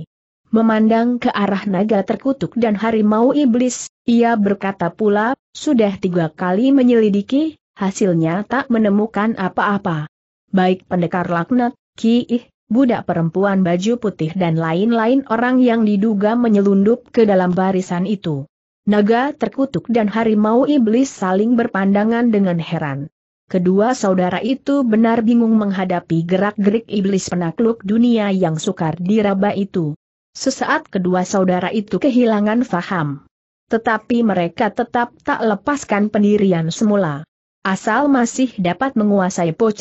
Memandang ke arah naga terkutuk dan harimau iblis, ia berkata pula, sudah tiga kali menyelidiki, hasilnya tak menemukan apa-apa. Baik pendekar laknat, kiih, budak perempuan baju putih dan lain-lain orang yang diduga menyelundup ke dalam barisan itu. Naga terkutuk dan harimau iblis saling berpandangan dengan heran. Kedua saudara itu benar bingung menghadapi gerak-gerik iblis penakluk dunia yang sukar diraba itu. Sesaat kedua saudara itu kehilangan faham. Tetapi mereka tetap tak lepaskan pendirian semula. Asal masih dapat menguasai Po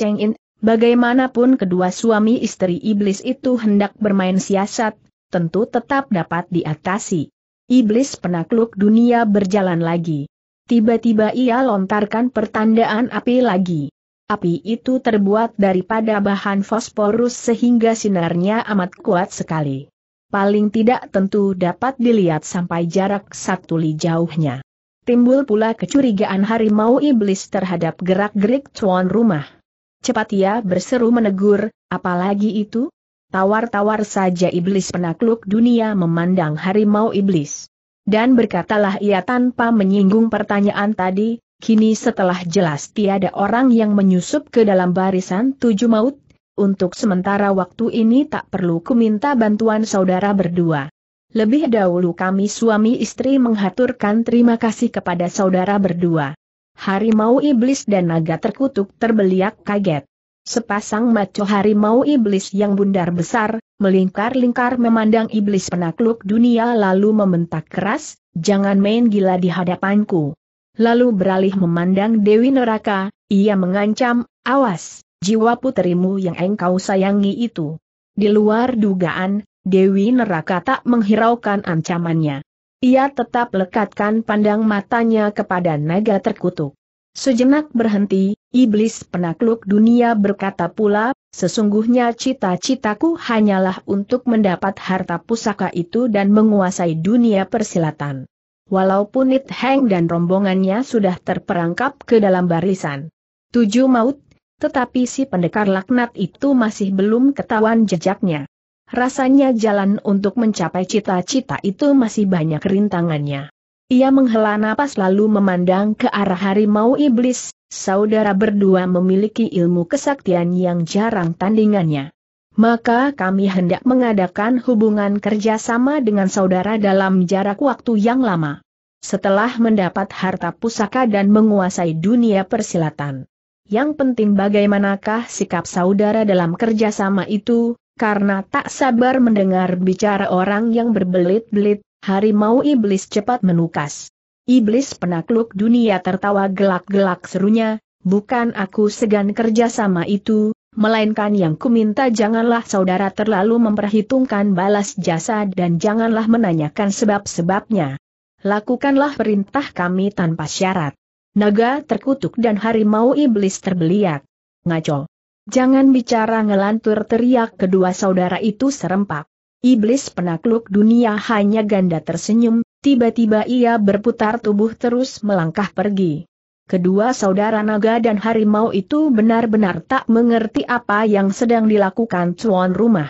bagaimanapun kedua suami istri iblis itu hendak bermain siasat, tentu tetap dapat diatasi. Iblis penakluk dunia berjalan lagi. Tiba-tiba ia lontarkan pertandaan api lagi. Api itu terbuat daripada bahan fosforus sehingga sinarnya amat kuat sekali. Paling tidak tentu dapat dilihat sampai jarak satu li jauhnya. Timbul pula kecurigaan harimau iblis terhadap gerak-gerik tuan rumah. Cepat ia berseru menegur, apalagi itu? Tawar-tawar saja iblis penakluk dunia memandang harimau iblis. Dan berkatalah ia tanpa menyinggung pertanyaan tadi, kini setelah jelas tiada orang yang menyusup ke dalam barisan tujuh maut, untuk sementara waktu ini tak perlu kuminta bantuan saudara berdua. Lebih dahulu kami suami istri menghaturkan terima kasih kepada saudara berdua. Harimau iblis dan naga terkutuk terbeliak kaget. Sepasang maco harimau iblis yang bundar besar, melingkar-lingkar memandang iblis penakluk dunia lalu membentak keras, jangan main gila di hadapanku. Lalu beralih memandang Dewi Neraka, ia mengancam, awas, jiwa puterimu yang engkau sayangi itu. Di luar dugaan, Dewi Neraka tak menghiraukan ancamannya. Ia tetap lekatkan pandang matanya kepada naga terkutuk. Sejenak berhenti, iblis penakluk dunia berkata pula, sesungguhnya cita-citaku hanyalah untuk mendapat harta pusaka itu dan menguasai dunia persilatan. Walaupun It Heng dan rombongannya sudah terperangkap ke dalam barisan tujuh maut, tetapi si pendekar laknat itu masih belum ketahuan jejaknya. Rasanya jalan untuk mencapai cita-cita itu masih banyak rintangannya. Ia menghela napas lalu memandang ke arah harimau iblis, saudara berdua memiliki ilmu kesaktian yang jarang tandingannya. Maka kami hendak mengadakan hubungan kerjasama dengan saudara dalam jarak waktu yang lama. Setelah mendapat harta pusaka dan menguasai dunia persilatan. Yang penting bagaimanakah sikap saudara dalam kerjasama itu, karena tak sabar mendengar bicara orang yang berbelit-belit, Harimau iblis cepat menukas. Iblis penakluk dunia tertawa gelak-gelak serunya, bukan aku segan kerja sama itu, melainkan yang kuminta janganlah saudara terlalu memperhitungkan balas jasa dan janganlah menanyakan sebab-sebabnya. Lakukanlah perintah kami tanpa syarat. Naga terkutuk dan harimau iblis terbeliak. Ngaco. Jangan bicara ngelantur teriak kedua saudara itu serempak. Iblis penakluk dunia hanya ganda tersenyum, tiba-tiba ia berputar tubuh terus melangkah pergi. Kedua saudara naga dan harimau itu benar-benar tak mengerti apa yang sedang dilakukan tuan rumah.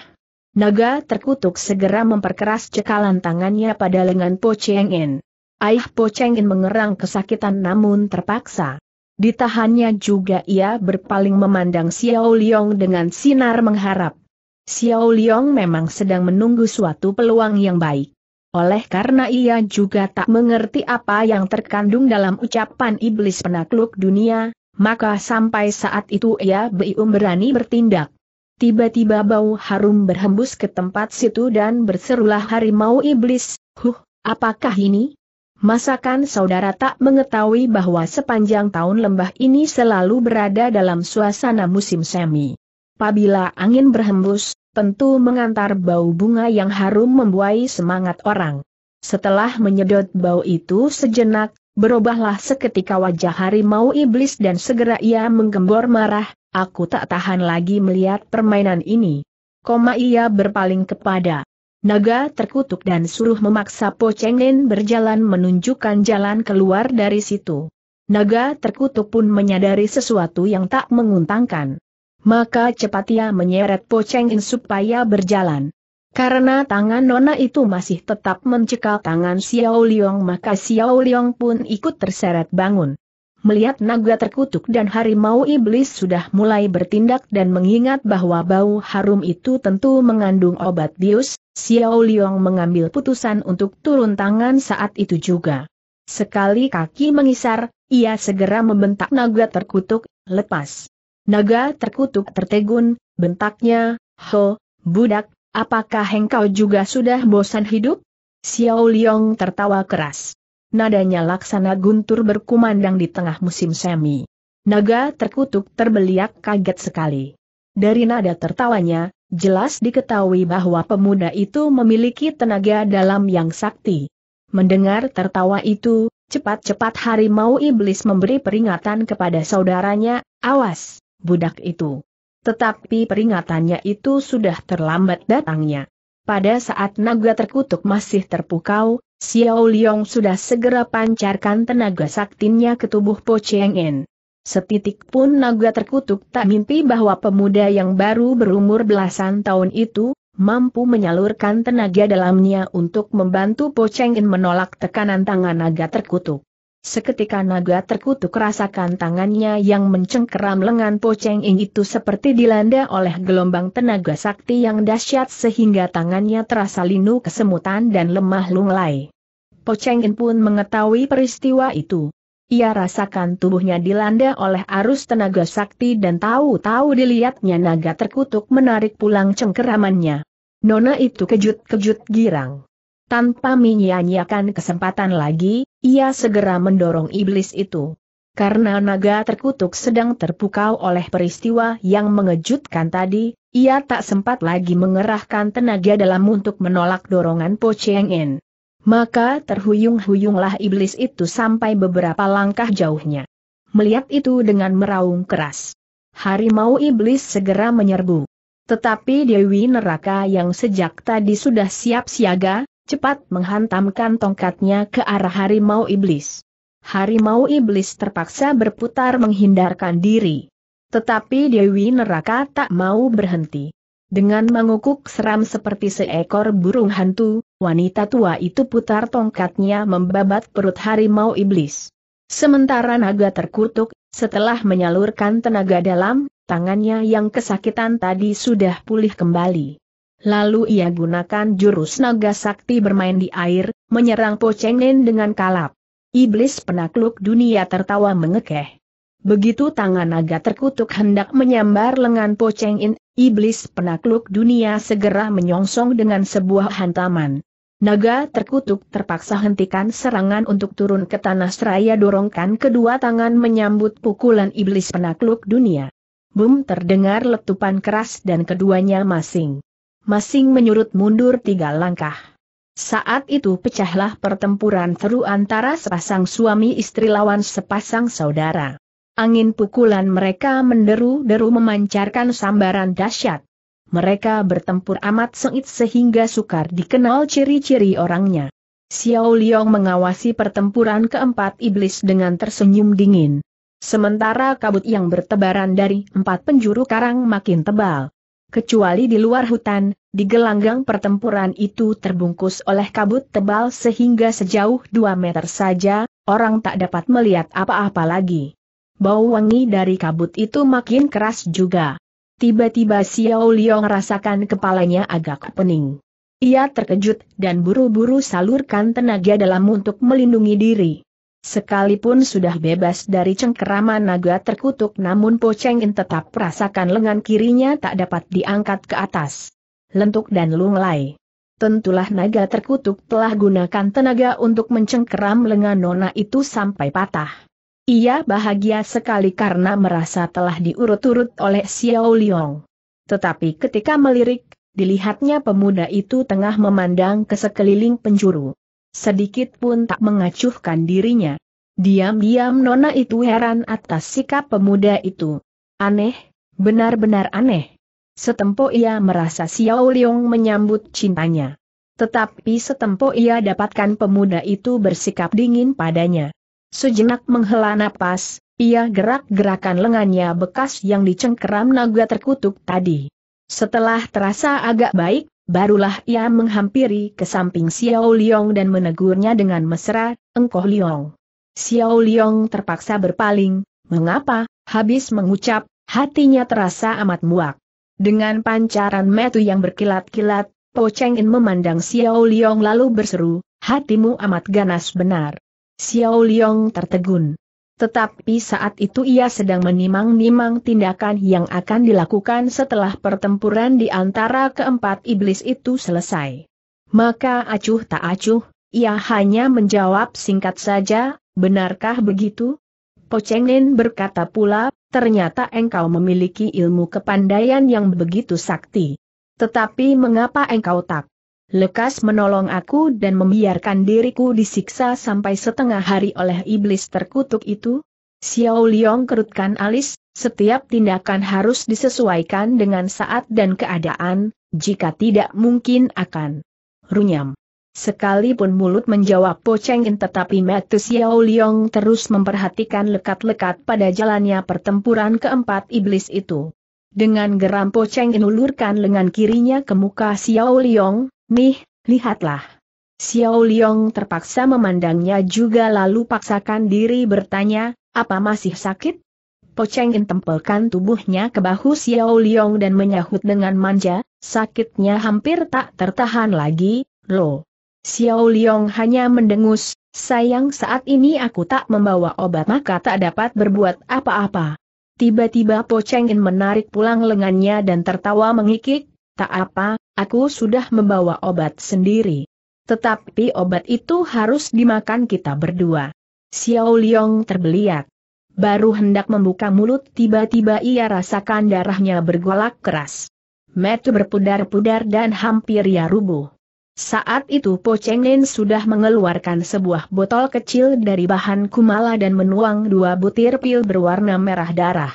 Naga terkutuk segera memperkeras cekalan tangannya pada lengan Po Cheng In. Ayah Po Cheng In mengerang kesakitan namun terpaksa. Ditahannya juga ia berpaling memandang Xiao Liong dengan sinar mengharap. Xiao Liang memang sedang menunggu suatu peluang yang baik. Oleh karena ia juga tak mengerti apa yang terkandung dalam ucapan iblis penakluk dunia, maka sampai saat itu ia belum berani bertindak. Tiba-tiba bau harum berhembus ke tempat situ dan berserulah harimau iblis, huh, apakah ini? Masakan saudara tak mengetahui bahwa sepanjang tahun lembah ini selalu berada dalam suasana musim semi. Pabila angin berhembus, tentu mengantar bau bunga yang harum membuai semangat orang. Setelah menyedot bau itu sejenak, berubahlah seketika wajah harimau iblis dan segera ia menggembor marah, aku tak tahan lagi melihat permainan ini. Koma ia berpaling kepada naga terkutuk dan suruh memaksa Po Chengin berjalan menunjukkan jalan keluar dari situ. Naga terkutuk pun menyadari sesuatu yang tak menguntangkan maka cepat ia menyeret Po Cheng In supaya berjalan. Karena tangan Nona itu masih tetap mencekal tangan Xiao Liong maka Xiao Liong pun ikut terseret bangun. Melihat naga terkutuk dan harimau iblis sudah mulai bertindak dan mengingat bahwa bau harum itu tentu mengandung obat bius, Xiao Liong mengambil putusan untuk turun tangan saat itu juga. Sekali kaki mengisar, ia segera membentak naga terkutuk, lepas. Naga terkutuk tertegun, bentaknya, ho, budak, apakah engkau juga sudah bosan hidup? Xiao Liang tertawa keras. Nadanya laksana guntur berkumandang di tengah musim semi. Naga terkutuk terbeliak kaget sekali. Dari nada tertawanya, jelas diketahui bahwa pemuda itu memiliki tenaga dalam yang sakti. Mendengar tertawa itu, cepat-cepat harimau iblis memberi peringatan kepada saudaranya, awas, budak itu. Tetapi peringatannya itu sudah terlambat datangnya. Pada saat naga terkutuk masih terpukau, Xiao Liong sudah segera pancarkan tenaga saktinya ke tubuh Po Cheng En. Setitik pun naga terkutuk tak mimpi bahwa pemuda yang baru berumur belasan tahun itu, mampu menyalurkan tenaga dalamnya untuk membantu Po Cheng En menolak tekanan tangan naga terkutuk. Seketika naga terkutuk rasakan tangannya yang mencengkeram lengan Po Cheng Ing itu seperti dilanda oleh gelombang tenaga sakti yang dahsyat sehingga tangannya terasa linu kesemutan dan lemah lunglai. Po Cheng Ing pun mengetahui peristiwa itu. Ia rasakan tubuhnya dilanda oleh arus tenaga sakti dan tahu-tahu dilihatnya naga terkutuk menarik pulang cengkeramannya. Nona itu kejut-kejut girang. Tanpa menyia-nyiakan kesempatan lagi, ia segera mendorong iblis itu. Karena naga terkutuk sedang terpukau oleh peristiwa yang mengejutkan tadi, ia tak sempat lagi mengerahkan tenaga dalam untuk menolak dorongan Po Cheng In. Maka terhuyung-huyunglah iblis itu sampai beberapa langkah jauhnya. Melihat itu dengan meraung keras. Harimau iblis segera menyerbu. Tetapi Dewi Neraka yang sejak tadi sudah siap siaga, cepat menghantamkan tongkatnya ke arah harimau iblis. Harimau iblis terpaksa berputar menghindarkan diri. Tetapi Dewi Neraka tak mau berhenti. Dengan mengukuk seram seperti seekor burung hantu, wanita tua itu putar tongkatnya membabat perut harimau iblis. Sementara naga terkutuk, setelah menyalurkan tenaga dalam, tangannya yang kesakitan tadi sudah pulih kembali. Lalu ia gunakan jurus naga sakti bermain di air, menyerang Po Cheng dengan kalap. Iblis penakluk dunia tertawa mengekeh. Begitu tangan naga terkutuk hendak menyambar lengan Po Cheng iblis penakluk dunia segera menyongsong dengan sebuah hantaman. Naga terkutuk terpaksa hentikan serangan untuk turun ke tanah seraya dorongkan kedua tangan menyambut pukulan iblis penakluk dunia. Bum terdengar letupan keras dan keduanya masing masing menyurut mundur tiga langkah. Saat itu pecahlah pertempuran seru antara sepasang suami istri lawan sepasang saudara. Angin pukulan mereka menderu-deru memancarkan sambaran dahsyat. Mereka bertempur amat sengit sehingga sukar dikenal ciri-ciri orangnya. Xiao Liang mengawasi pertempuran keempat iblis dengan tersenyum dingin. Sementara kabut yang bertebaran dari empat penjuru karang makin tebal kecuali di luar hutan, di gelanggang pertempuran itu terbungkus oleh kabut tebal sehingga sejauh 2 meter saja, orang tak dapat melihat apa-apa lagi. Bau wangi dari kabut itu makin keras juga. Tiba-tiba Xiao Liang rasakan kepalanya agak pening. Ia terkejut dan buru-buru salurkan tenaga dalam untuk melindungi diri. Sekalipun sudah bebas dari cengkeraman naga terkutuk namun Po Cheng In tetap merasakan lengan kirinya tak dapat diangkat ke atas. Lentuk dan lunglai. Tentulah naga terkutuk telah gunakan tenaga untuk mencengkeram lengan nona itu sampai patah. Ia bahagia sekali karena merasa telah diurut-urut oleh Xiao Liang. Tetapi ketika melirik, dilihatnya pemuda itu tengah memandang ke sekeliling penjuru sedikit pun tak mengacuhkan dirinya. Diam-diam Nona itu heran atas sikap pemuda itu. Aneh, benar-benar aneh. Setempo ia merasa Xiao Liong menyambut cintanya. Tetapi setempo ia dapatkan pemuda itu bersikap dingin padanya. Sejenak menghela napas, ia gerak-gerakan lengannya bekas yang dicengkeram naga terkutuk tadi. Setelah terasa agak baik, barulah ia menghampiri ke samping Xiao Liong dan menegurnya dengan mesra, engkoh Liong. Xiao Liong terpaksa berpaling, mengapa, habis mengucap, hatinya terasa amat muak. Dengan pancaran metu yang berkilat-kilat, Po Cheng In memandang Xiao Liong lalu berseru, hatimu amat ganas benar. Xiao Liong tertegun. Tetapi saat itu ia sedang menimang-nimang tindakan yang akan dilakukan setelah pertempuran di antara keempat iblis itu selesai. Maka acuh tak acuh, ia hanya menjawab singkat saja, benarkah begitu? Lin berkata pula, ternyata engkau memiliki ilmu kepandaian yang begitu sakti. Tetapi mengapa engkau tak lekas menolong aku dan membiarkan diriku disiksa sampai setengah hari oleh iblis terkutuk itu? Xiao Liong kerutkan alis, setiap tindakan harus disesuaikan dengan saat dan keadaan, jika tidak mungkin akan runyam. Sekalipun mulut menjawab Po Cheng In tetapi Matu Xiao Liong terus memperhatikan lekat-lekat pada jalannya pertempuran keempat iblis itu. Dengan geram Po Cheng In ulurkan lengan kirinya ke muka Xiao Liong, Nih, lihatlah. Xiao Liong terpaksa memandangnya juga lalu paksakan diri bertanya, apa masih sakit? Pocengin tempelkan tubuhnya ke bahu Xiao Liong dan menyahut dengan manja, sakitnya hampir tak tertahan lagi, loh. Xiao Liong hanya mendengus, sayang saat ini aku tak membawa obat maka tak dapat berbuat apa-apa. Tiba-tiba Po Cheng menarik pulang lengannya dan tertawa mengikik, Tak apa, aku sudah membawa obat sendiri. Tetapi obat itu harus dimakan kita berdua. Xiao Liong terbeliak. Baru hendak membuka mulut tiba-tiba ia rasakan darahnya bergolak keras. Metu berpudar-pudar dan hampir ia rubuh. Saat itu Po Cheng Lin sudah mengeluarkan sebuah botol kecil dari bahan kumala dan menuang dua butir pil berwarna merah darah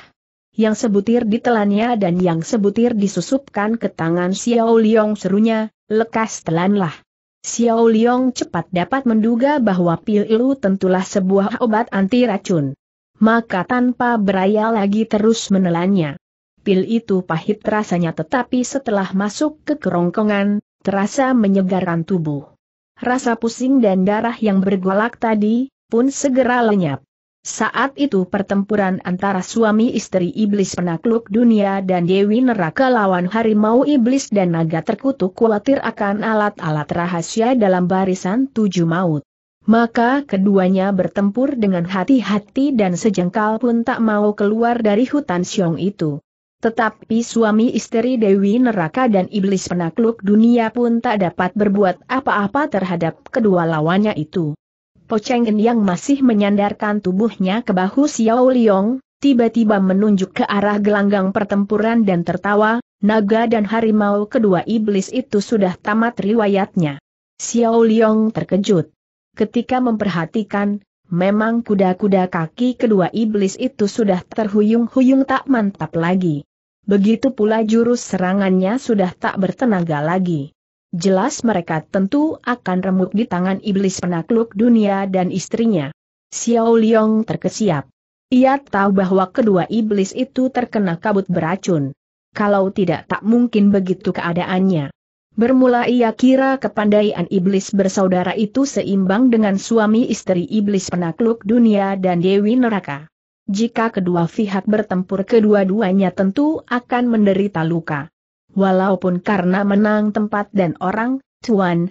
yang sebutir ditelannya dan yang sebutir disusupkan ke tangan Xiao Liong serunya, lekas telanlah. Xiao Liong cepat dapat menduga bahwa pil ilu tentulah sebuah obat anti racun. Maka tanpa beraya lagi terus menelannya. Pil itu pahit rasanya tetapi setelah masuk ke kerongkongan, terasa menyegarkan tubuh. Rasa pusing dan darah yang bergolak tadi, pun segera lenyap. Saat itu pertempuran antara suami istri iblis penakluk dunia dan Dewi Neraka lawan harimau iblis dan naga terkutuk khawatir akan alat-alat rahasia dalam barisan tujuh maut. Maka keduanya bertempur dengan hati-hati dan sejengkal pun tak mau keluar dari hutan siong itu. Tetapi suami istri Dewi Neraka dan iblis penakluk dunia pun tak dapat berbuat apa-apa terhadap kedua lawannya itu. Po Chenggen yang masih menyandarkan tubuhnya ke bahu Xiao Liong, tiba-tiba menunjuk ke arah gelanggang pertempuran dan tertawa, naga dan harimau kedua iblis itu sudah tamat riwayatnya. Xiao Liong terkejut. Ketika memperhatikan, memang kuda-kuda kaki kedua iblis itu sudah terhuyung-huyung tak mantap lagi. Begitu pula jurus serangannya sudah tak bertenaga lagi jelas mereka tentu akan remuk di tangan iblis penakluk dunia dan istrinya. Xiao Liong terkesiap. Ia tahu bahwa kedua iblis itu terkena kabut beracun. Kalau tidak tak mungkin begitu keadaannya. Bermula ia kira kepandaian iblis bersaudara itu seimbang dengan suami istri iblis penakluk dunia dan Dewi Neraka. Jika kedua pihak bertempur kedua-duanya tentu akan menderita luka. Walaupun karena menang tempat dan orang, tuan,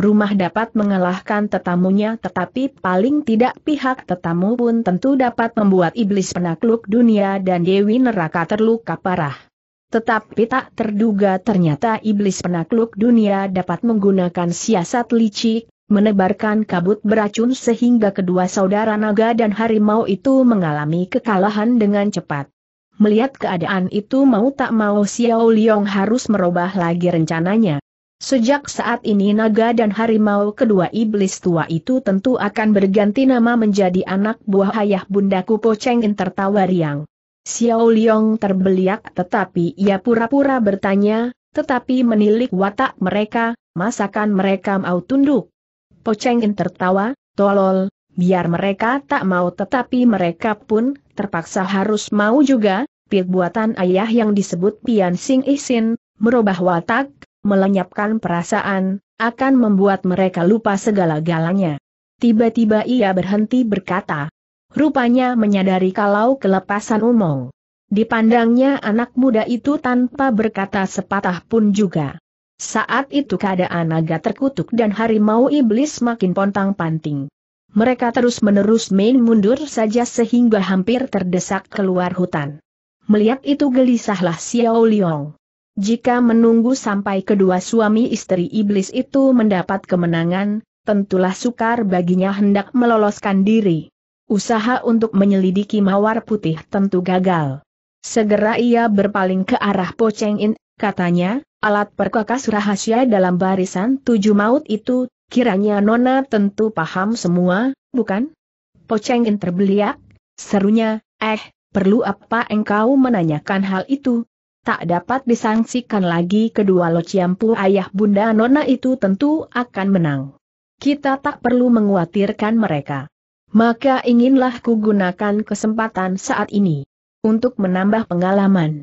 rumah dapat mengalahkan tetamunya tetapi paling tidak pihak tetamu pun tentu dapat membuat iblis penakluk dunia dan dewi neraka terluka parah. Tetapi tak terduga ternyata iblis penakluk dunia dapat menggunakan siasat licik, menebarkan kabut beracun sehingga kedua saudara naga dan harimau itu mengalami kekalahan dengan cepat. Melihat keadaan itu mau tak mau Xiao Liang harus merubah lagi rencananya. Sejak saat ini naga dan harimau kedua iblis tua itu tentu akan berganti nama menjadi anak buah ayah bundaku Po Cheng yang tertawa riang. Xiao Liang terbeliak tetapi ia pura-pura bertanya, tetapi menilik watak mereka, masakan mereka mau tunduk. Po Cheng tertawa, tolol, biar mereka tak mau tetapi mereka pun terpaksa harus mau juga, pil buatan ayah yang disebut Pian Sing Isin, merubah watak, melenyapkan perasaan, akan membuat mereka lupa segala-galanya. Tiba-tiba ia berhenti berkata. Rupanya menyadari kalau kelepasan umong. Dipandangnya anak muda itu tanpa berkata sepatah pun juga. Saat itu keadaan naga terkutuk dan harimau iblis makin pontang-panting. Mereka terus-menerus main mundur saja sehingga hampir terdesak keluar hutan. Melihat itu gelisahlah Xiao Liang. Jika menunggu sampai kedua suami istri iblis itu mendapat kemenangan, tentulah sukar baginya hendak meloloskan diri. Usaha untuk menyelidiki mawar putih tentu gagal. Segera ia berpaling ke arah Po Cheng In, katanya, alat perkakas rahasia dalam barisan tujuh maut itu Kiranya Nona tentu paham semua, bukan? Pocengin terbeliak, serunya, eh, perlu apa engkau menanyakan hal itu? Tak dapat disangsikan lagi kedua lociampu ayah bunda Nona itu tentu akan menang. Kita tak perlu menguatirkan mereka. Maka inginlah kugunakan kesempatan saat ini. Untuk menambah pengalaman.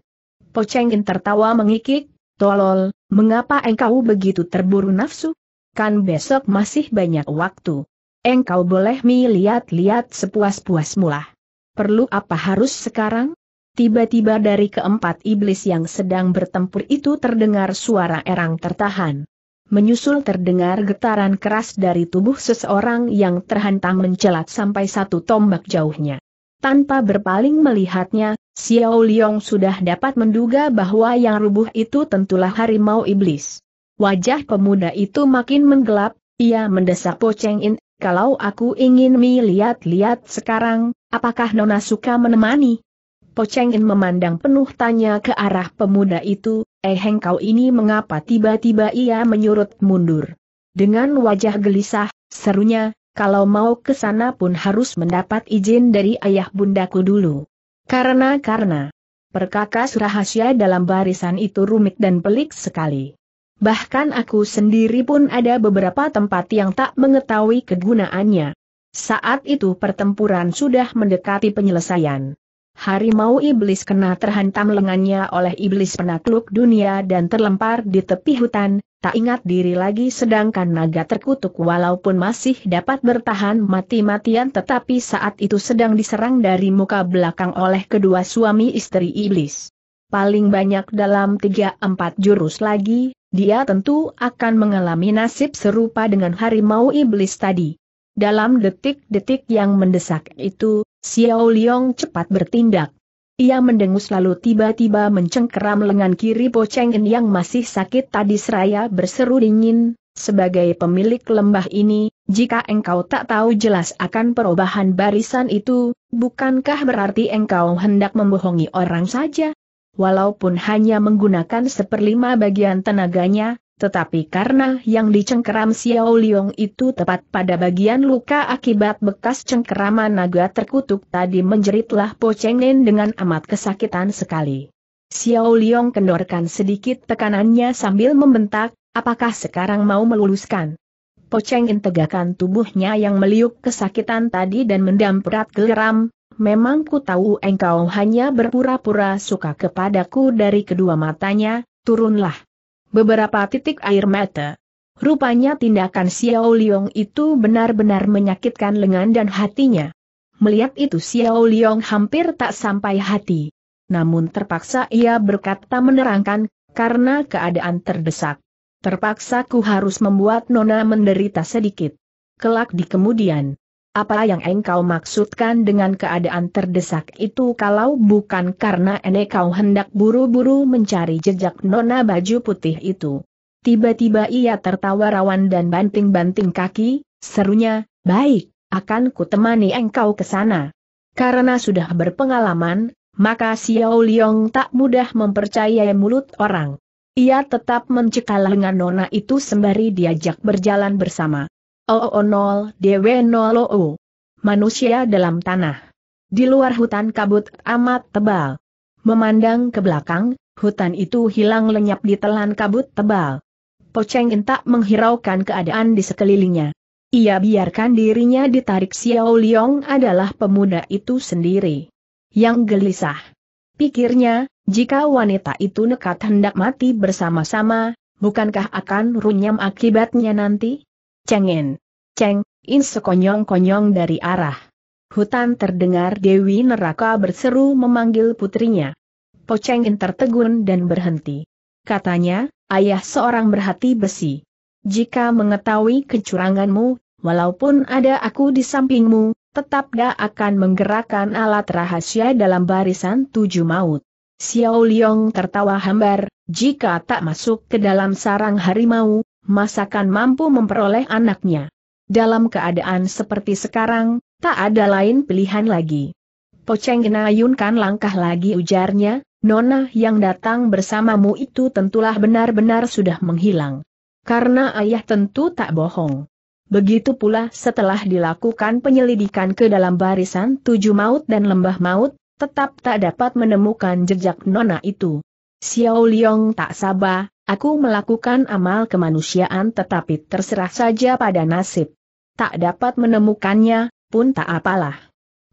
Pocengin tertawa mengikik, tolol, mengapa engkau begitu terburu nafsu? kan besok masih banyak waktu. Engkau boleh mi lihat-lihat sepuas puas mula. Perlu apa harus sekarang? Tiba-tiba dari keempat iblis yang sedang bertempur itu terdengar suara erang tertahan. Menyusul terdengar getaran keras dari tubuh seseorang yang terhantam mencelat sampai satu tombak jauhnya. Tanpa berpaling melihatnya, Xiao Liong sudah dapat menduga bahwa yang rubuh itu tentulah harimau iblis. Wajah pemuda itu makin menggelap, ia mendesak Po Cheng kalau aku ingin mi lihat-lihat sekarang, apakah Nona suka menemani? Po Cheng memandang penuh tanya ke arah pemuda itu, Eh, kau ini mengapa tiba-tiba ia menyurut mundur. Dengan wajah gelisah, serunya, kalau mau ke sana pun harus mendapat izin dari ayah bundaku dulu. Karena karena perkakas rahasia dalam barisan itu rumit dan pelik sekali. Bahkan aku sendiri pun ada beberapa tempat yang tak mengetahui kegunaannya. Saat itu pertempuran sudah mendekati penyelesaian. Harimau iblis kena terhantam lengannya oleh iblis penakluk dunia dan terlempar di tepi hutan, tak ingat diri lagi sedangkan naga terkutuk walaupun masih dapat bertahan mati-matian tetapi saat itu sedang diserang dari muka belakang oleh kedua suami istri iblis. Paling banyak dalam 3-4 jurus lagi, dia tentu akan mengalami nasib serupa dengan harimau iblis tadi. Dalam detik-detik yang mendesak itu, Xiao Liong cepat bertindak. Ia mendengus lalu tiba-tiba mencengkeram lengan kiri Po Cheng yang masih sakit tadi seraya berseru dingin, sebagai pemilik lembah ini, jika engkau tak tahu jelas akan perubahan barisan itu, bukankah berarti engkau hendak membohongi orang saja? walaupun hanya menggunakan seperlima bagian tenaganya, tetapi karena yang dicengkeram Xiao Liong itu tepat pada bagian luka akibat bekas cengkeraman naga terkutuk tadi menjeritlah Po Cheng dengan amat kesakitan sekali. Xiao Liong kendorkan sedikit tekanannya sambil membentak, apakah sekarang mau meluluskan? Po Cheng tegakkan tubuhnya yang meliuk kesakitan tadi dan mendam geram, Memang ku tahu engkau hanya berpura-pura suka kepadaku dari kedua matanya, turunlah. Beberapa titik air mata. Rupanya tindakan Xiao Liong itu benar-benar menyakitkan lengan dan hatinya. Melihat itu Xiao Liong hampir tak sampai hati. Namun terpaksa ia berkata menerangkan, karena keadaan terdesak. Terpaksa ku harus membuat Nona menderita sedikit. Kelak di kemudian apa yang engkau maksudkan dengan keadaan terdesak itu kalau bukan karena enek kau hendak buru-buru mencari jejak nona baju putih itu? Tiba-tiba ia tertawa rawan dan banting-banting kaki, serunya, baik, akan kutemani engkau ke sana. Karena sudah berpengalaman, maka Xiao Liong tak mudah mempercayai mulut orang. Ia tetap mencekal lengan nona itu sembari diajak berjalan bersama. 00 DW00. Manusia dalam tanah. Di luar hutan kabut amat tebal. Memandang ke belakang, hutan itu hilang lenyap di telan kabut tebal. Pocheng Intak menghiraukan keadaan di sekelilingnya. Ia biarkan dirinya ditarik Xiao Liong adalah pemuda itu sendiri. Yang gelisah. Pikirnya, jika wanita itu nekat hendak mati bersama-sama, bukankah akan runyam akibatnya nanti? Cengen, Ceng, in sekonyong-konyong dari arah. Hutan terdengar Dewi Neraka berseru memanggil putrinya. Po In tertegun dan berhenti. Katanya, ayah seorang berhati besi. Jika mengetahui kecuranganmu, walaupun ada aku di sampingmu, tetap dia akan menggerakkan alat rahasia dalam barisan tujuh maut. Xiao Liong tertawa hambar, jika tak masuk ke dalam sarang harimau, masakan mampu memperoleh anaknya. Dalam keadaan seperti sekarang, tak ada lain pilihan lagi. Poceng genayunkan langkah lagi ujarnya, Nona yang datang bersamamu itu tentulah benar-benar sudah menghilang. Karena ayah tentu tak bohong. Begitu pula setelah dilakukan penyelidikan ke dalam barisan tujuh maut dan lembah maut, tetap tak dapat menemukan jejak Nona itu. Xiao Liong tak sabar, Aku melakukan amal kemanusiaan tetapi terserah saja pada nasib. Tak dapat menemukannya, pun tak apalah.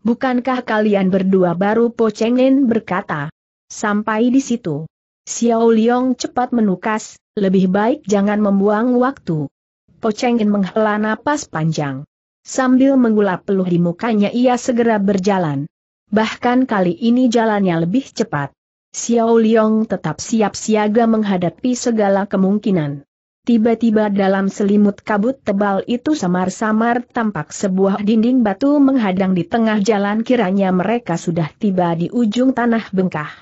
Bukankah kalian berdua baru Po Chengin berkata? Sampai di situ. Xiao Liong cepat menukas, lebih baik jangan membuang waktu. Po Chengin menghela napas panjang. Sambil mengulap peluh di mukanya ia segera berjalan. Bahkan kali ini jalannya lebih cepat. Xiao Liang tetap siap siaga menghadapi segala kemungkinan. Tiba-tiba dalam selimut kabut tebal itu samar-samar tampak sebuah dinding batu menghadang di tengah jalan kiranya mereka sudah tiba di ujung tanah bengkah.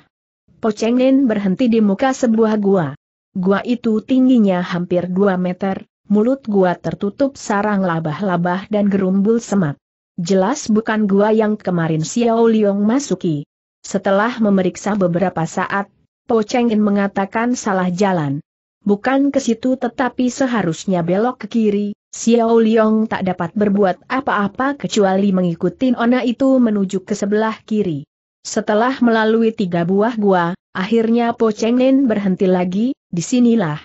Pocengin berhenti di muka sebuah gua. Gua itu tingginya hampir 2 meter, mulut gua tertutup sarang labah-labah dan gerumbul semak. Jelas bukan gua yang kemarin Xiao Liong masuki. Setelah memeriksa beberapa saat, Po Cheng In mengatakan salah jalan. Bukan ke situ tetapi seharusnya belok ke kiri, Xiao Liong tak dapat berbuat apa-apa kecuali mengikuti Ona itu menuju ke sebelah kiri. Setelah melalui tiga buah gua, akhirnya Po Chengnen berhenti lagi, disinilah.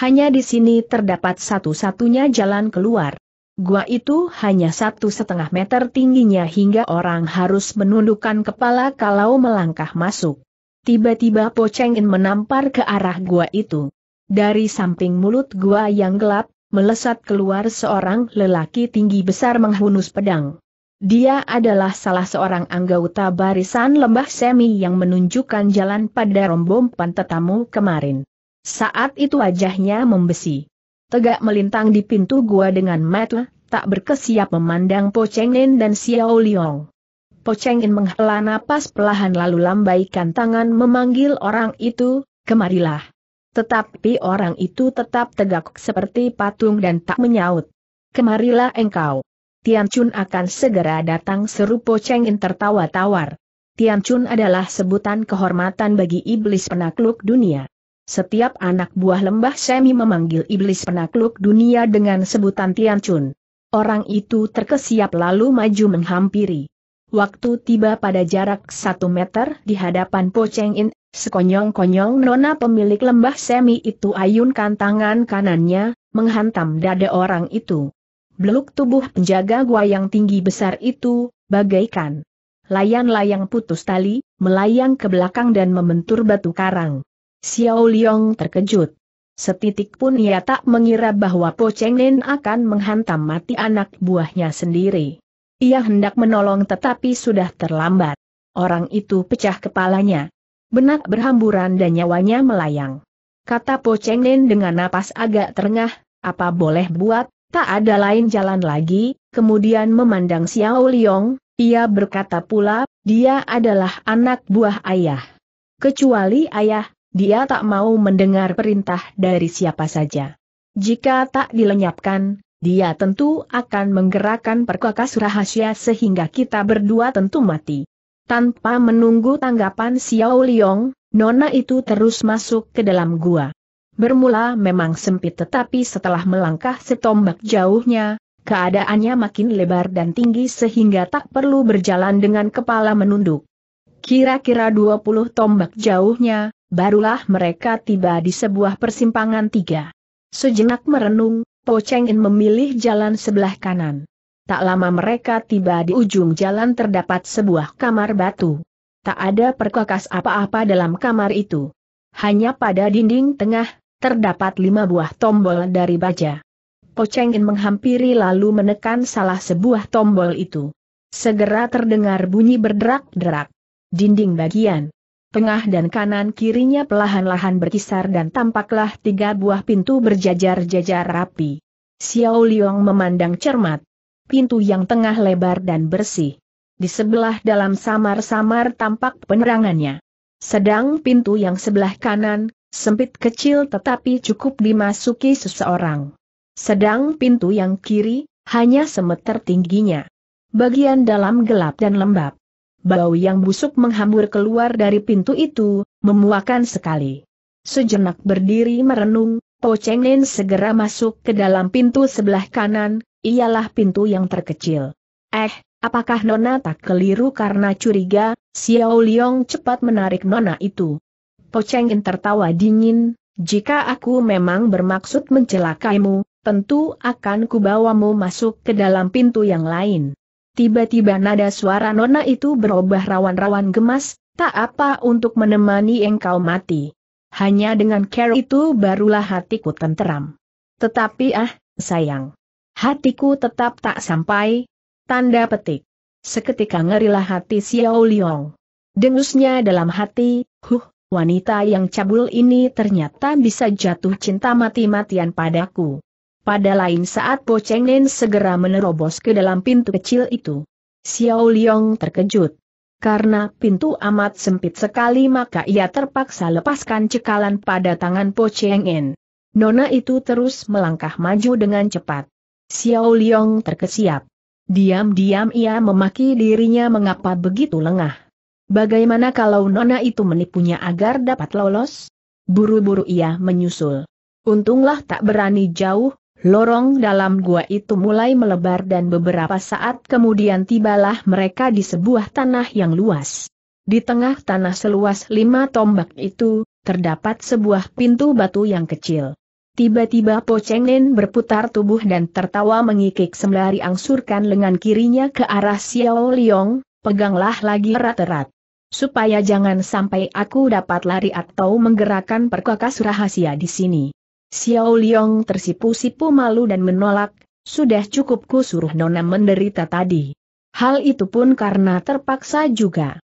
Hanya di sini terdapat satu-satunya jalan keluar. Gua itu hanya satu setengah meter tingginya hingga orang harus menundukkan kepala kalau melangkah masuk. Tiba-tiba Po Cheng In menampar ke arah gua itu. Dari samping mulut gua yang gelap, melesat keluar seorang lelaki tinggi besar menghunus pedang. Dia adalah salah seorang anggota barisan lembah semi yang menunjukkan jalan pada rombongan tetamu kemarin. Saat itu wajahnya membesi tegak melintang di pintu gua dengan mata, tak berkesiap memandang Po Chengin dan Xiao Liang. Po Chengin menghela napas pelahan lalu lambaikan tangan memanggil orang itu, kemarilah. Tetapi orang itu tetap tegak seperti patung dan tak menyaut. Kemarilah engkau. Tian Chun akan segera datang seru Po Chengin tertawa tawar. Tian Chun adalah sebutan kehormatan bagi iblis penakluk dunia. Setiap anak buah lembah Semi memanggil iblis penakluk dunia dengan sebutan Tian Chun. Orang itu terkesiap lalu maju menghampiri. Waktu tiba pada jarak satu meter di hadapan Po Cheng In, sekonyong-konyong nona pemilik lembah Semi itu ayunkan tangan kanannya, menghantam dada orang itu. Beluk tubuh penjaga gua yang tinggi besar itu, bagaikan layang-layang putus tali, melayang ke belakang dan membentur batu karang. Xiao Liong terkejut. Setitik pun ia tak mengira bahwa Po Cheng Nen akan menghantam mati anak buahnya sendiri. Ia hendak menolong tetapi sudah terlambat. Orang itu pecah kepalanya. Benak berhamburan dan nyawanya melayang. Kata Po Cheng Nen dengan napas agak terengah, apa boleh buat, tak ada lain jalan lagi, kemudian memandang Xiao Liong, ia berkata pula, dia adalah anak buah ayah. Kecuali ayah, dia tak mau mendengar perintah dari siapa saja. Jika tak dilenyapkan, dia tentu akan menggerakkan perkakas rahasia sehingga kita berdua tentu mati. Tanpa menunggu tanggapan Xiao Liong, Nona itu terus masuk ke dalam gua. Bermula memang sempit tetapi setelah melangkah setombak jauhnya, keadaannya makin lebar dan tinggi sehingga tak perlu berjalan dengan kepala menunduk. Kira-kira 20 tombak jauhnya, barulah mereka tiba di sebuah persimpangan tiga. Sejenak merenung, Po Cheng In memilih jalan sebelah kanan. Tak lama mereka tiba di ujung jalan terdapat sebuah kamar batu. Tak ada perkakas apa-apa dalam kamar itu. Hanya pada dinding tengah, terdapat lima buah tombol dari baja. Po Cheng In menghampiri lalu menekan salah sebuah tombol itu. Segera terdengar bunyi berderak-derak. Dinding bagian tengah dan kanan kirinya pelahan lahan berkisar dan tampaklah tiga buah pintu berjajar-jajar rapi. Xiao Liang memandang cermat. Pintu yang tengah lebar dan bersih. Di sebelah dalam samar-samar tampak penerangannya. Sedang pintu yang sebelah kanan, sempit kecil tetapi cukup dimasuki seseorang. Sedang pintu yang kiri, hanya semeter tingginya. Bagian dalam gelap dan lembab bau yang busuk menghambur keluar dari pintu itu, memuakan sekali. Sejenak berdiri merenung, Po Cheng Nen segera masuk ke dalam pintu sebelah kanan, ialah pintu yang terkecil. Eh, apakah Nona tak keliru karena curiga, Xiao Liong cepat menarik Nona itu. Po Cheng Nen tertawa dingin, jika aku memang bermaksud mencelakaimu, tentu akan kubawamu masuk ke dalam pintu yang lain. Tiba-tiba nada suara nona itu berubah rawan-rawan gemas, tak apa untuk menemani engkau mati. Hanya dengan care itu barulah hatiku tenteram. Tetapi ah, sayang. Hatiku tetap tak sampai. Tanda petik. Seketika ngerilah hati Xiao Liong. Dengusnya dalam hati, huh, wanita yang cabul ini ternyata bisa jatuh cinta mati-matian padaku. Pada lain saat Po Cheng Nen segera menerobos ke dalam pintu kecil itu. Xiao Liong terkejut. Karena pintu amat sempit sekali maka ia terpaksa lepaskan cekalan pada tangan Po Cheng Nona itu terus melangkah maju dengan cepat. Xiao Liong terkesiap. Diam-diam ia memaki dirinya mengapa begitu lengah. Bagaimana kalau Nona itu menipunya agar dapat lolos? Buru-buru ia menyusul. Untunglah tak berani jauh, Lorong dalam gua itu mulai melebar dan beberapa saat kemudian tibalah mereka di sebuah tanah yang luas. Di tengah tanah seluas lima tombak itu, terdapat sebuah pintu batu yang kecil. Tiba-tiba Po Cheng Nen berputar tubuh dan tertawa mengikik sembari angsurkan lengan kirinya ke arah Xiao Liong, peganglah lagi erat-erat. Supaya jangan sampai aku dapat lari atau menggerakkan perkakas rahasia di sini. Xiao Liang tersipu-sipu malu dan menolak, sudah cukup ku suruh Nona menderita tadi. Hal itu pun karena terpaksa juga.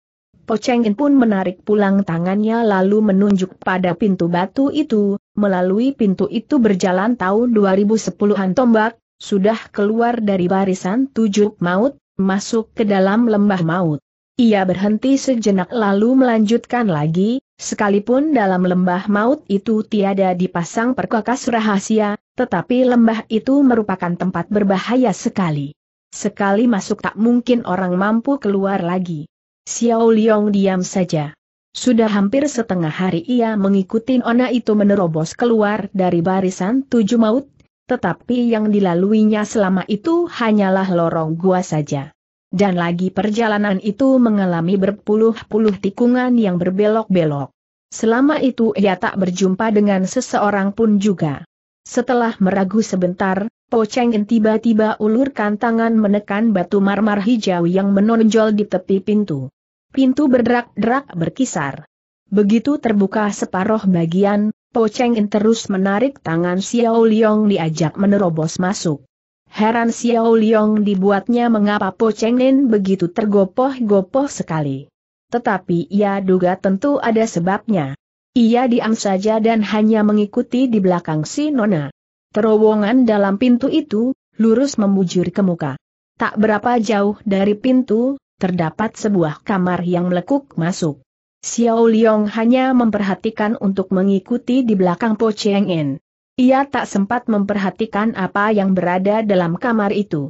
Po Chengin pun menarik pulang tangannya lalu menunjuk pada pintu batu itu, melalui pintu itu berjalan tahun 2010-an tombak, sudah keluar dari barisan tujuh maut, masuk ke dalam lembah maut. Ia berhenti sejenak lalu melanjutkan lagi, Sekalipun dalam lembah maut itu tiada dipasang perkakas rahasia, tetapi lembah itu merupakan tempat berbahaya sekali. Sekali masuk tak mungkin orang mampu keluar lagi. Xiao Liong diam saja. Sudah hampir setengah hari ia mengikuti Ona itu menerobos keluar dari barisan tujuh maut, tetapi yang dilaluinya selama itu hanyalah lorong gua saja. Dan lagi perjalanan itu mengalami berpuluh-puluh tikungan yang berbelok-belok. Selama itu ia tak berjumpa dengan seseorang pun juga. Setelah meragu sebentar, Po Cheng tiba-tiba ulurkan tangan menekan batu marmar hijau yang menonjol di tepi pintu. Pintu berderak-derak berkisar. Begitu terbuka separuh bagian, Po Cheng terus menarik tangan Xiao Liong diajak menerobos masuk. Heran Xiao Liong dibuatnya mengapa Po Cheng Nen begitu tergopoh-gopoh sekali. Tetapi ia duga tentu ada sebabnya. Ia diam saja dan hanya mengikuti di belakang si Nona. Terowongan dalam pintu itu, lurus membujur ke muka. Tak berapa jauh dari pintu, terdapat sebuah kamar yang melekuk masuk. Xiao Liong hanya memperhatikan untuk mengikuti di belakang Po Cheng En. Ia tak sempat memperhatikan apa yang berada dalam kamar itu.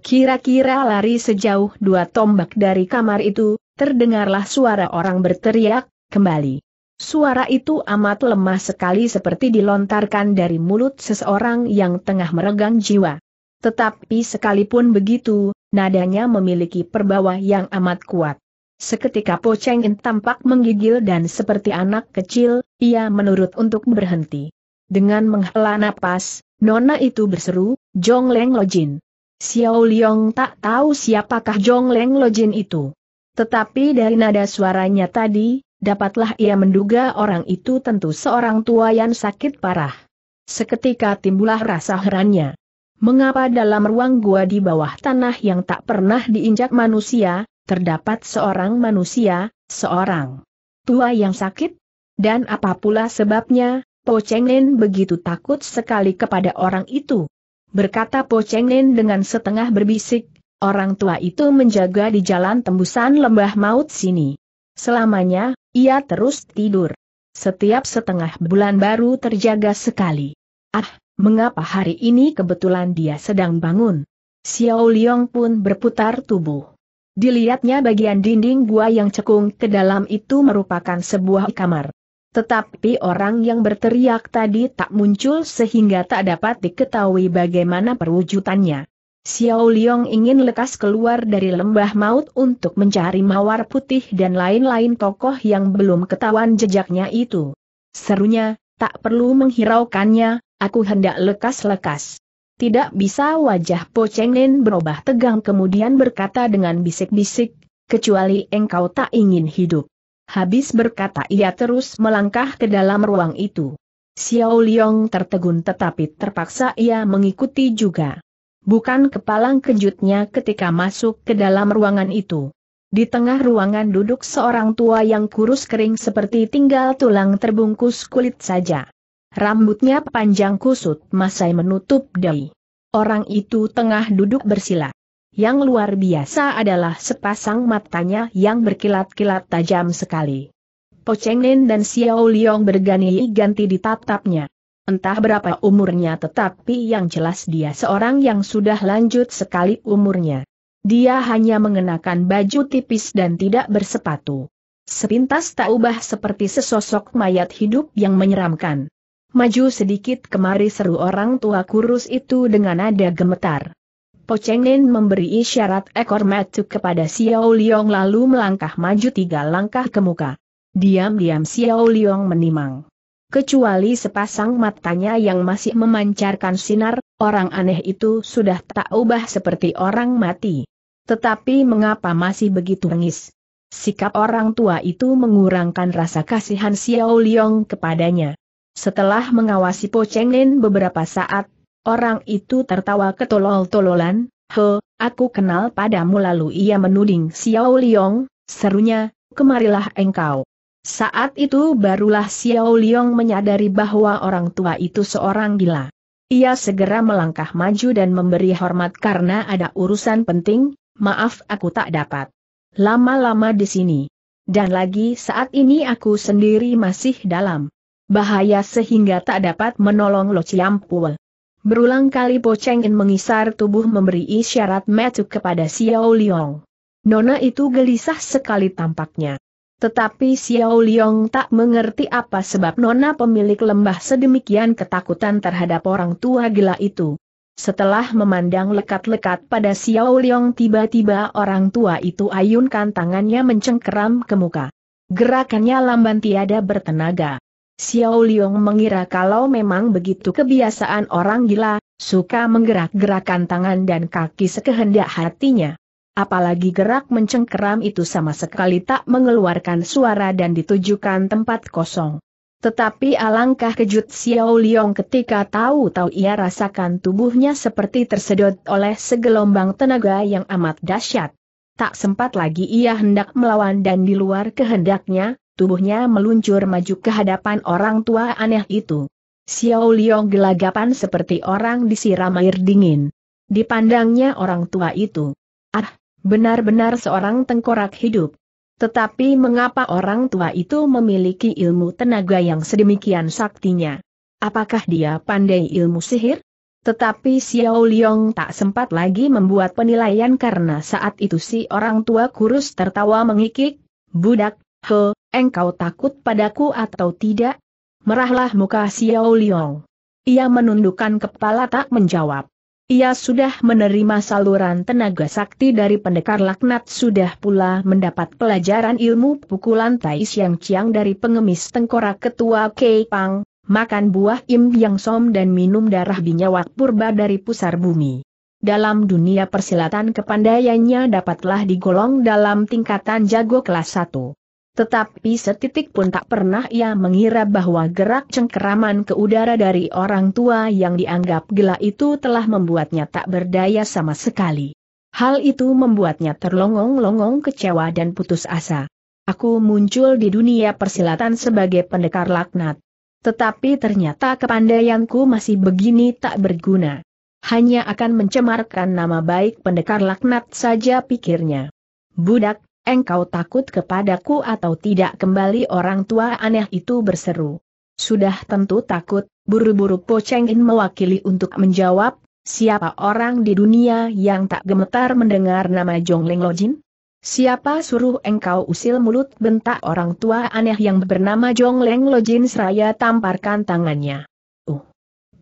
Kira-kira lari sejauh dua tombak dari kamar itu, terdengarlah suara orang berteriak, kembali. Suara itu amat lemah sekali seperti dilontarkan dari mulut seseorang yang tengah meregang jiwa. Tetapi sekalipun begitu, nadanya memiliki perbawa yang amat kuat. Seketika Po Cheng In tampak menggigil dan seperti anak kecil, ia menurut untuk berhenti. Dengan menghela napas, nona itu berseru, Jong Leng Lojin. Xiao Liong tak tahu siapakah Jong Leng Lojin itu. Tetapi dari nada suaranya tadi, dapatlah ia menduga orang itu tentu seorang tua yang sakit parah. Seketika timbullah rasa herannya. Mengapa dalam ruang gua di bawah tanah yang tak pernah diinjak manusia, terdapat seorang manusia, seorang tua yang sakit? Dan apa pula sebabnya, Po Cheng Nen begitu takut sekali kepada orang itu. Berkata Po Cheng Nen dengan setengah berbisik, orang tua itu menjaga di jalan tembusan lembah maut sini. Selamanya, ia terus tidur. Setiap setengah bulan baru terjaga sekali. Ah, mengapa hari ini kebetulan dia sedang bangun? Xiao Liang pun berputar tubuh. Dilihatnya bagian dinding gua yang cekung ke dalam itu merupakan sebuah kamar. Tetapi orang yang berteriak tadi tak muncul sehingga tak dapat diketahui bagaimana perwujudannya. Xiao Liang ingin lekas keluar dari lembah maut untuk mencari mawar putih dan lain-lain tokoh yang belum ketahuan jejaknya itu. Serunya, tak perlu menghiraukannya, aku hendak lekas-lekas. Tidak bisa wajah Po Cheng Lin berubah tegang kemudian berkata dengan bisik-bisik, kecuali engkau tak ingin hidup. Habis berkata ia terus melangkah ke dalam ruang itu. Xiao Liong tertegun tetapi terpaksa ia mengikuti juga. Bukan kepalang kejutnya ketika masuk ke dalam ruangan itu. Di tengah ruangan duduk seorang tua yang kurus kering seperti tinggal tulang terbungkus kulit saja. Rambutnya panjang kusut masai menutup dahi. Orang itu tengah duduk bersila. Yang luar biasa adalah sepasang matanya yang berkilat-kilat tajam sekali. Po Cheng dan Xiao Liang berganti-ganti ditatapnya. Entah berapa umurnya tetapi yang jelas dia seorang yang sudah lanjut sekali umurnya. Dia hanya mengenakan baju tipis dan tidak bersepatu. Sepintas tak ubah seperti sesosok mayat hidup yang menyeramkan. Maju sedikit kemari seru orang tua kurus itu dengan nada gemetar. Po Cheng Lin memberi isyarat ekor matu kepada Xiao Liang lalu melangkah maju tiga langkah ke muka. Diam-diam Xiao Liang menimang. Kecuali sepasang matanya yang masih memancarkan sinar, orang aneh itu sudah tak ubah seperti orang mati. Tetapi mengapa masih begitu rengis? Sikap orang tua itu mengurangkan rasa kasihan Xiao Liang kepadanya. Setelah mengawasi Po Cheng Lin beberapa saat, Orang itu tertawa ketolol-tololan, He, aku kenal padamu lalu ia menuding Xiao Liong, serunya, kemarilah engkau. Saat itu barulah Xiao Liong menyadari bahwa orang tua itu seorang gila. Ia segera melangkah maju dan memberi hormat karena ada urusan penting, maaf aku tak dapat. Lama-lama di sini. Dan lagi saat ini aku sendiri masih dalam bahaya sehingga tak dapat menolong Lo Ciampul. Berulang kali Po Cheng In mengisar tubuh memberi isyarat metu kepada Xiao Liang. Nona itu gelisah sekali tampaknya. Tetapi Xiao Liang tak mengerti apa sebab Nona pemilik lembah sedemikian ketakutan terhadap orang tua gila itu. Setelah memandang lekat-lekat pada Xiao Liang tiba-tiba orang tua itu ayunkan tangannya mencengkeram ke muka. Gerakannya lamban tiada bertenaga. Xiao Liong mengira kalau memang begitu kebiasaan orang gila, suka menggerak-gerakan tangan dan kaki sekehendak hatinya. Apalagi gerak mencengkeram itu sama sekali tak mengeluarkan suara dan ditujukan tempat kosong. Tetapi alangkah kejut Xiao Liong ketika tahu-tahu ia rasakan tubuhnya seperti tersedot oleh segelombang tenaga yang amat dahsyat. Tak sempat lagi ia hendak melawan dan di luar kehendaknya, tubuhnya meluncur maju ke hadapan orang tua aneh itu. Xiao Liong gelagapan seperti orang disiram air dingin. Dipandangnya orang tua itu. Ah, benar-benar seorang tengkorak hidup. Tetapi mengapa orang tua itu memiliki ilmu tenaga yang sedemikian saktinya? Apakah dia pandai ilmu sihir? Tetapi Xiao Liong tak sempat lagi membuat penilaian karena saat itu si orang tua kurus tertawa mengikik, Budak, He, engkau takut padaku atau tidak? Merahlah muka Xiao Liong. Ia menundukkan kepala tak menjawab. Ia sudah menerima saluran tenaga sakti dari pendekar laknat sudah pula mendapat pelajaran ilmu pukulan Tai Siang Chiang dari pengemis tengkorak ketua Kei Pang, makan buah Im Yang Som dan minum darah binyawak purba dari pusar bumi. Dalam dunia persilatan kepandaiannya dapatlah digolong dalam tingkatan jago kelas 1. Tetapi setitik pun tak pernah ia mengira bahwa gerak cengkeraman ke udara dari orang tua yang dianggap gila itu telah membuatnya tak berdaya sama sekali. Hal itu membuatnya terlongong-longong kecewa dan putus asa. Aku muncul di dunia persilatan sebagai pendekar laknat. Tetapi ternyata kepandaianku masih begini tak berguna. Hanya akan mencemarkan nama baik pendekar laknat saja pikirnya. Budak, Engkau takut kepadaku atau tidak kembali orang tua aneh itu berseru. Sudah tentu takut, buru-buru Po Cheng In mewakili untuk menjawab, siapa orang di dunia yang tak gemetar mendengar nama Jong Ling Lojin? Siapa suruh engkau usil mulut bentak orang tua aneh yang bernama Jong Leng Lojin seraya tamparkan tangannya. Uh.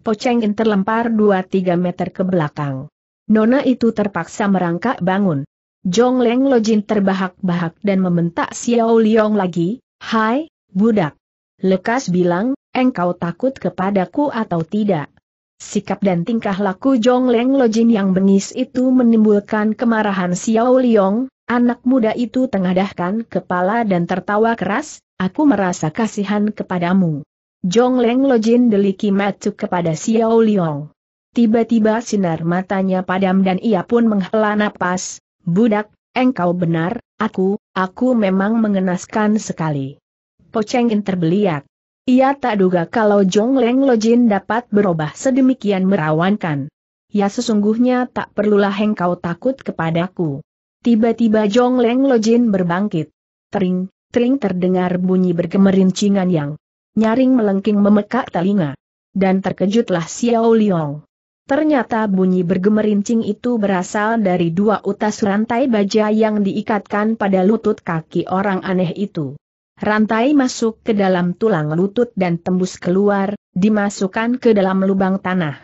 Po In terlempar 2-3 meter ke belakang. Nona itu terpaksa merangkak bangun. Jong Leng Lojin terbahak-bahak dan membentak Xiao Liong lagi, Hai, budak. Lekas bilang, engkau takut kepadaku atau tidak. Sikap dan tingkah laku Jong Leng Lojin yang bengis itu menimbulkan kemarahan Xiao Liong, anak muda itu tengadahkan kepala dan tertawa keras, aku merasa kasihan kepadamu. Jong Leng Lojin deliki matuk kepada Xiao Liong. Tiba-tiba sinar matanya padam dan ia pun menghela napas, Budak, engkau benar, aku, aku memang mengenaskan sekali. Pocengin terbeliak. Ia tak duga kalau Jong Leng Lojin dapat berubah sedemikian merawankan. Ya sesungguhnya tak perlulah engkau takut kepadaku. Tiba-tiba Jong Leng Lojin berbangkit. Tering, tering terdengar bunyi bergemerincingan yang nyaring melengking memekak telinga. Dan terkejutlah Xiao Liong. Ternyata bunyi bergemerincing itu berasal dari dua utas rantai baja yang diikatkan pada lutut kaki orang aneh itu. Rantai masuk ke dalam tulang lutut dan tembus keluar, dimasukkan ke dalam lubang tanah.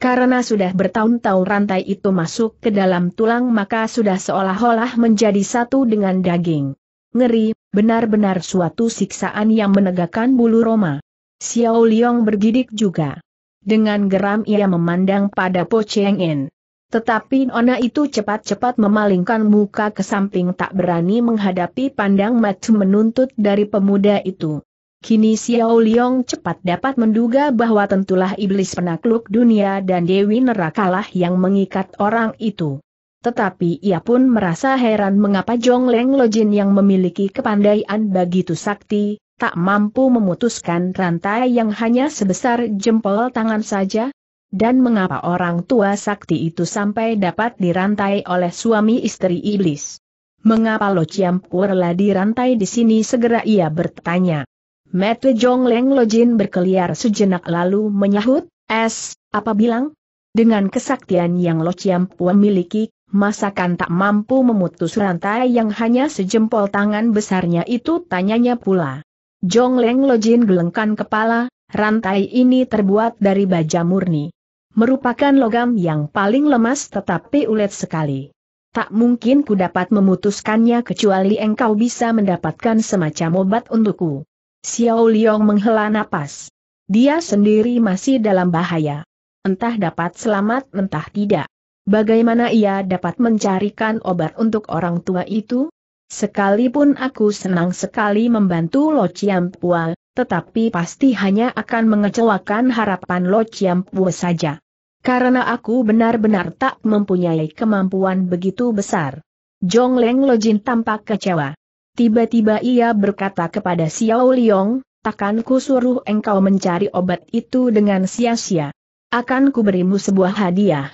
Karena sudah bertahun-tahun rantai itu masuk ke dalam tulang maka sudah seolah-olah menjadi satu dengan daging. Ngeri, benar-benar suatu siksaan yang menegakkan bulu roma. Xiao Liang bergidik juga. Dengan geram ia memandang pada Po Cheng In. Tetapi Nona itu cepat-cepat memalingkan muka ke samping tak berani menghadapi pandang mata menuntut dari pemuda itu. Kini Xiao Liong cepat dapat menduga bahwa tentulah iblis penakluk dunia dan Dewi Nerakalah yang mengikat orang itu. Tetapi ia pun merasa heran mengapa Jong Leng Lojin yang memiliki kepandaian begitu sakti, tak mampu memutuskan rantai yang hanya sebesar jempol tangan saja? Dan mengapa orang tua sakti itu sampai dapat dirantai oleh suami istri iblis? Mengapa Lo Ciampurla dirantai di sini segera ia bertanya. Mete Lo Jin berkeliar sejenak lalu menyahut, Es, apa bilang? Dengan kesaktian yang Lo memiliki, miliki, masakan tak mampu memutus rantai yang hanya sejempol tangan besarnya itu tanyanya pula. Jong Leng Lojin gelengkan kepala, rantai ini terbuat dari baja murni. Merupakan logam yang paling lemas tetapi ulet sekali. Tak mungkin ku dapat memutuskannya kecuali engkau bisa mendapatkan semacam obat untukku. Xiao Liong menghela napas. Dia sendiri masih dalam bahaya. Entah dapat selamat entah tidak. Bagaimana ia dapat mencarikan obat untuk orang tua itu? Sekalipun aku senang sekali membantu Lo Chiam Pua, tetapi pasti hanya akan mengecewakan harapan Lo Chiam Pua saja. Karena aku benar-benar tak mempunyai kemampuan begitu besar. Jong Leng Lojin tampak kecewa. Tiba-tiba ia berkata kepada Xiao Liong, takkan ku suruh engkau mencari obat itu dengan sia-sia. Akan ku berimu sebuah hadiah.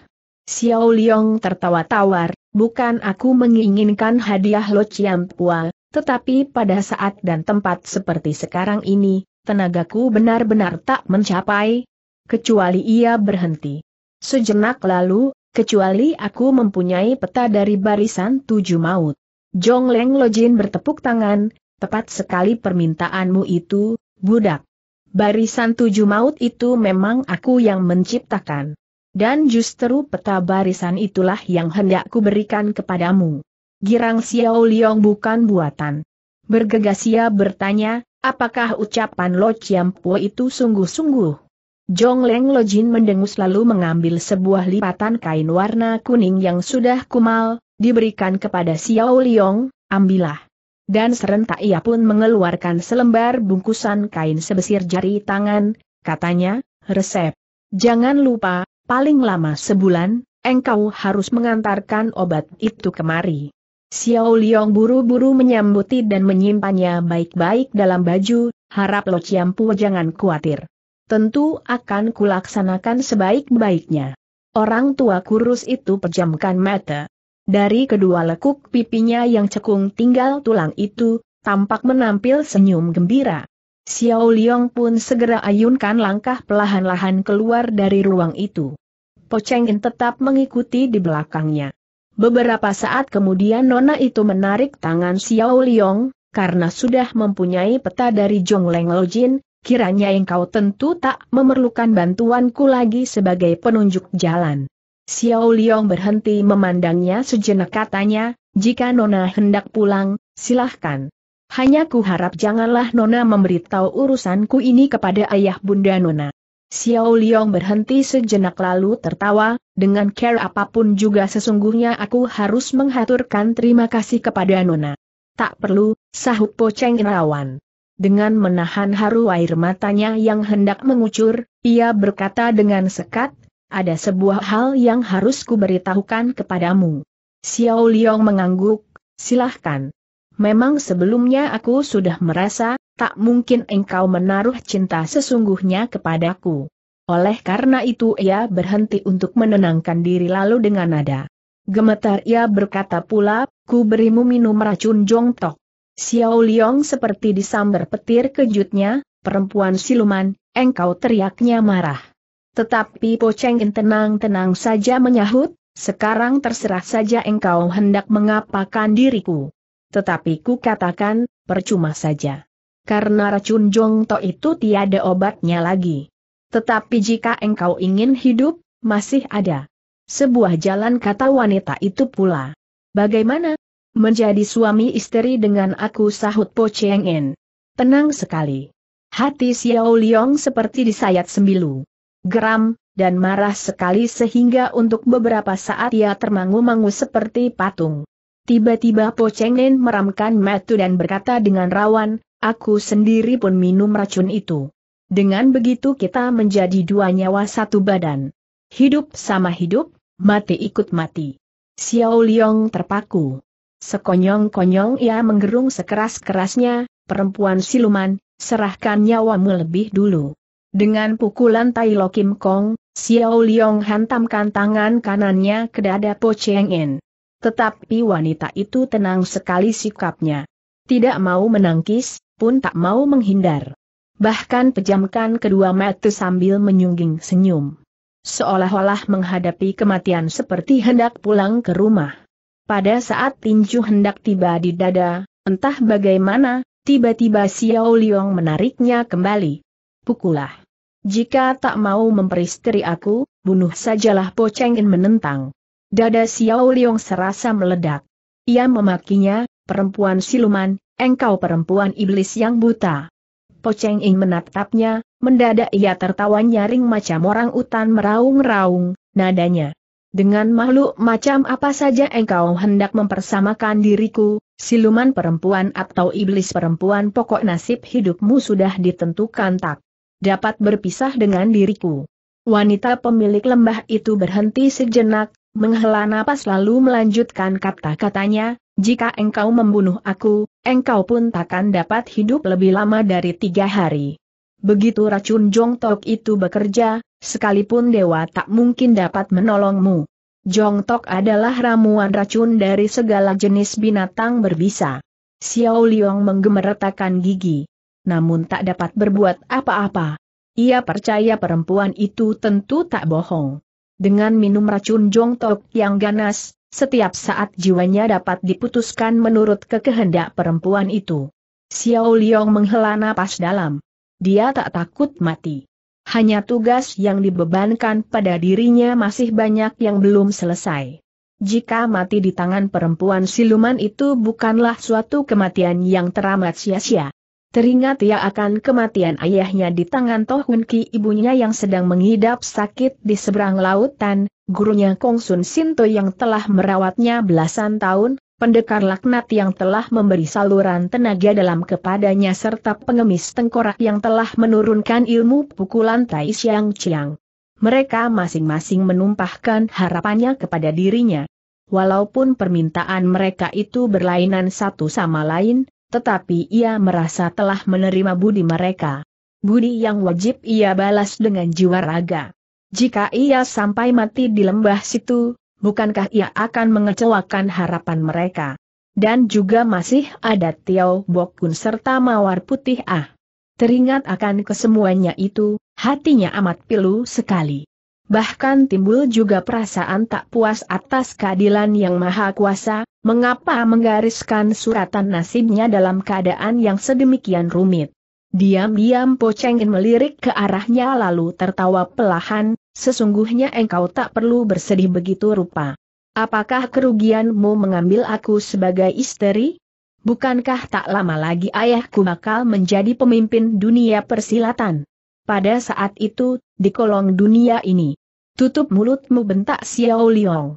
Xiao Liong tertawa tawar, Bukan aku menginginkan hadiah Lo Chiampua, tetapi pada saat dan tempat seperti sekarang ini, tenagaku benar-benar tak mencapai, kecuali ia berhenti. Sejenak lalu, kecuali aku mempunyai peta dari barisan tujuh maut. Jong Leng Jin bertepuk tangan, tepat sekali permintaanmu itu, budak. Barisan tujuh maut itu memang aku yang menciptakan. Dan justru peta barisan itulah yang hendak berikan kepadamu. Girang Xiao Liong bukan buatan. Bergegas ia bertanya, apakah ucapan Lo Po itu sungguh-sungguh? Jong Leng Jin mendengus lalu mengambil sebuah lipatan kain warna kuning yang sudah kumal, diberikan kepada Xiao Liong, ambillah. Dan serentak ia pun mengeluarkan selembar bungkusan kain sebesar jari tangan, katanya, resep. Jangan lupa, paling lama sebulan, engkau harus mengantarkan obat itu kemari. Xiao Liang buru-buru menyambuti dan menyimpannya baik-baik dalam baju, harap Lo Ciampu jangan khawatir. Tentu akan kulaksanakan sebaik-baiknya. Orang tua kurus itu pejamkan mata. Dari kedua lekuk pipinya yang cekung tinggal tulang itu, tampak menampil senyum gembira. Xiao Liang pun segera ayunkan langkah pelahan-lahan keluar dari ruang itu. Po Cheng In tetap mengikuti di belakangnya. Beberapa saat kemudian Nona itu menarik tangan Xiao Liang, karena sudah mempunyai peta dari Leng Jongleng Jin, kiranya engkau tentu tak memerlukan bantuanku lagi sebagai penunjuk jalan. Xiao Liang berhenti memandangnya sejenak katanya, jika Nona hendak pulang, silahkan. Hanya ku harap janganlah Nona memberitahu urusanku ini kepada ayah bunda Nona. Xiao Liang berhenti sejenak lalu tertawa, dengan care apapun juga sesungguhnya aku harus menghaturkan terima kasih kepada Nona. Tak perlu, sahut Po Cheng rawan. Dengan menahan haru air matanya yang hendak mengucur, ia berkata dengan sekat, ada sebuah hal yang harus beritahukan kepadamu. Xiao Liang mengangguk, silahkan memang sebelumnya aku sudah merasa, tak mungkin engkau menaruh cinta sesungguhnya kepadaku. Oleh karena itu ia berhenti untuk menenangkan diri lalu dengan nada. Gemetar ia berkata pula, ku berimu minum racun Jong Tok. Xiao Liong seperti disambar petir kejutnya, perempuan siluman, engkau teriaknya marah. Tetapi Po Cheng tenang-tenang saja menyahut, sekarang terserah saja engkau hendak mengapakan diriku. Tetapi ku katakan, percuma saja. Karena racun jongto itu tiada obatnya lagi. Tetapi jika engkau ingin hidup, masih ada. Sebuah jalan kata wanita itu pula. Bagaimana? Menjadi suami istri dengan aku sahut Po Cheng En. Tenang sekali. Hati Xiao Liang seperti disayat sembilu. Geram, dan marah sekali sehingga untuk beberapa saat ia termangu-mangu seperti patung. Tiba-tiba Po Cheng Nen meramkan metu dan berkata dengan rawan, aku sendiri pun minum racun itu. Dengan begitu kita menjadi dua nyawa satu badan. Hidup sama hidup, mati ikut mati. Xiao Liong terpaku. Sekonyong-konyong ia menggerung sekeras-kerasnya, perempuan siluman, serahkan nyawamu lebih dulu. Dengan pukulan Tai Lo Kim Kong, Xiao Liong hantamkan tangan kanannya ke dada Po Cheng En. Tetapi wanita itu tenang sekali sikapnya. Tidak mau menangkis, pun tak mau menghindar. Bahkan pejamkan kedua mata sambil menyungging senyum. Seolah-olah menghadapi kematian seperti hendak pulang ke rumah. Pada saat tinju hendak tiba di dada, entah bagaimana, tiba-tiba Xiao Liong menariknya kembali. Pukulah. Jika tak mau memperistri aku, bunuh sajalah Po In menentang. Dada Xiao Liong serasa meledak. Ia memakinya, perempuan siluman, engkau perempuan iblis yang buta. Po Cheng Ing menatapnya, mendadak ia tertawa nyaring macam orang utan meraung-raung, nadanya. Dengan makhluk macam apa saja engkau hendak mempersamakan diriku, siluman perempuan atau iblis perempuan pokok nasib hidupmu sudah ditentukan tak dapat berpisah dengan diriku. Wanita pemilik lembah itu berhenti sejenak, Menghela napas lalu melanjutkan kata-katanya, jika engkau membunuh aku, engkau pun takkan dapat hidup lebih lama dari tiga hari. Begitu racun Jong Tok itu bekerja, sekalipun dewa tak mungkin dapat menolongmu. Jong Tok adalah ramuan racun dari segala jenis binatang berbisa. Xiao Liang menggemeretakan gigi. Namun tak dapat berbuat apa-apa. Ia percaya perempuan itu tentu tak bohong. Dengan minum racun Jong Tok yang ganas, setiap saat jiwanya dapat diputuskan menurut kekehendak perempuan itu. Xiao Liang menghela napas dalam. Dia tak takut mati. Hanya tugas yang dibebankan pada dirinya masih banyak yang belum selesai. Jika mati di tangan perempuan siluman itu bukanlah suatu kematian yang teramat sia-sia. Teringat ia ya akan kematian ayahnya di tangan Tohun Ki ibunya yang sedang mengidap sakit di seberang lautan, gurunya Kong Kongsun Sinto yang telah merawatnya belasan tahun, pendekar laknat yang telah memberi saluran tenaga dalam kepadanya serta pengemis tengkorak yang telah menurunkan ilmu pukulan Tai Siang Chiang. Mereka masing-masing menumpahkan harapannya kepada dirinya. Walaupun permintaan mereka itu berlainan satu sama lain, tetapi ia merasa telah menerima budi mereka. Budi yang wajib ia balas dengan jiwa raga. Jika ia sampai mati di lembah situ, bukankah ia akan mengecewakan harapan mereka? Dan juga masih ada Tiau Bokun serta Mawar Putih Ah. Teringat akan kesemuanya itu, hatinya amat pilu sekali bahkan timbul juga perasaan tak puas atas keadilan yang maha kuasa, mengapa menggariskan suratan nasibnya dalam keadaan yang sedemikian rumit. Diam-diam Po Cheng melirik ke arahnya lalu tertawa pelahan, sesungguhnya engkau tak perlu bersedih begitu rupa. Apakah kerugianmu mengambil aku sebagai istri? Bukankah tak lama lagi ayahku bakal menjadi pemimpin dunia persilatan? Pada saat itu, di kolong dunia ini, Tutup mulutmu bentak Xiao Liang.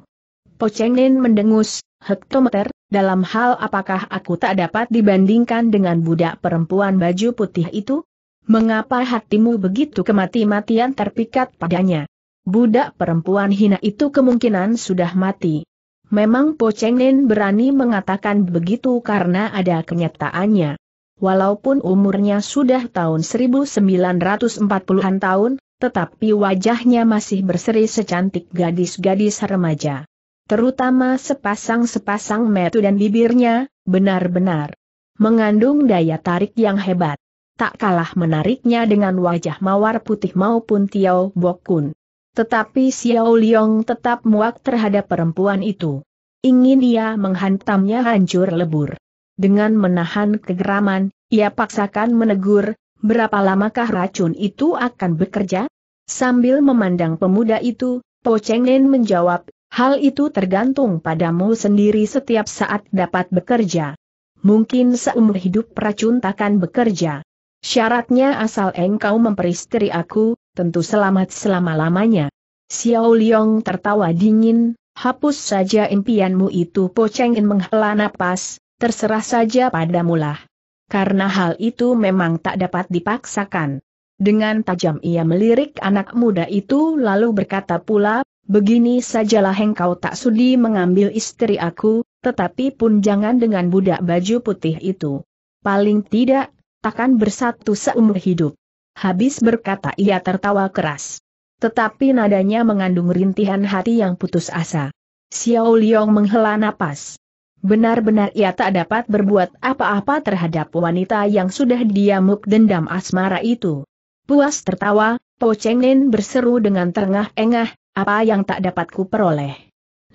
Po Cheng Nen mendengus, hektometer, dalam hal apakah aku tak dapat dibandingkan dengan budak perempuan baju putih itu? Mengapa hatimu begitu kemati-matian terpikat padanya? Budak perempuan hina itu kemungkinan sudah mati. Memang Po Cheng berani mengatakan begitu karena ada kenyataannya. Walaupun umurnya sudah tahun 1940-an tahun, tetapi wajahnya masih berseri secantik gadis-gadis remaja. Terutama sepasang-sepasang metu dan bibirnya, benar-benar mengandung daya tarik yang hebat. Tak kalah menariknya dengan wajah mawar putih maupun Tiao Bokun. Tetapi Xiao Liong tetap muak terhadap perempuan itu. Ingin ia menghantamnya hancur lebur. Dengan menahan kegeraman, ia paksakan menegur, berapa lamakah racun itu akan bekerja? Sambil memandang pemuda itu, Po Cheng Nen menjawab, hal itu tergantung padamu sendiri setiap saat dapat bekerja. Mungkin seumur hidup racun takkan bekerja. Syaratnya asal engkau memperistri aku, tentu selamat selama-lamanya. Xiao Liong tertawa dingin, hapus saja impianmu itu Po Cheng Nen menghela napas, terserah saja padamulah karena hal itu memang tak dapat dipaksakan. Dengan tajam ia melirik anak muda itu lalu berkata pula, begini sajalah engkau tak sudi mengambil istri aku, tetapi pun jangan dengan budak baju putih itu. Paling tidak, takkan bersatu seumur hidup. Habis berkata ia tertawa keras. Tetapi nadanya mengandung rintihan hati yang putus asa. Xiao Liang menghela napas. Benar-benar ia tak dapat berbuat apa-apa terhadap wanita yang sudah diamuk dendam asmara itu. Puas tertawa, Po Cheng berseru dengan terengah-engah, apa yang tak dapat peroleh.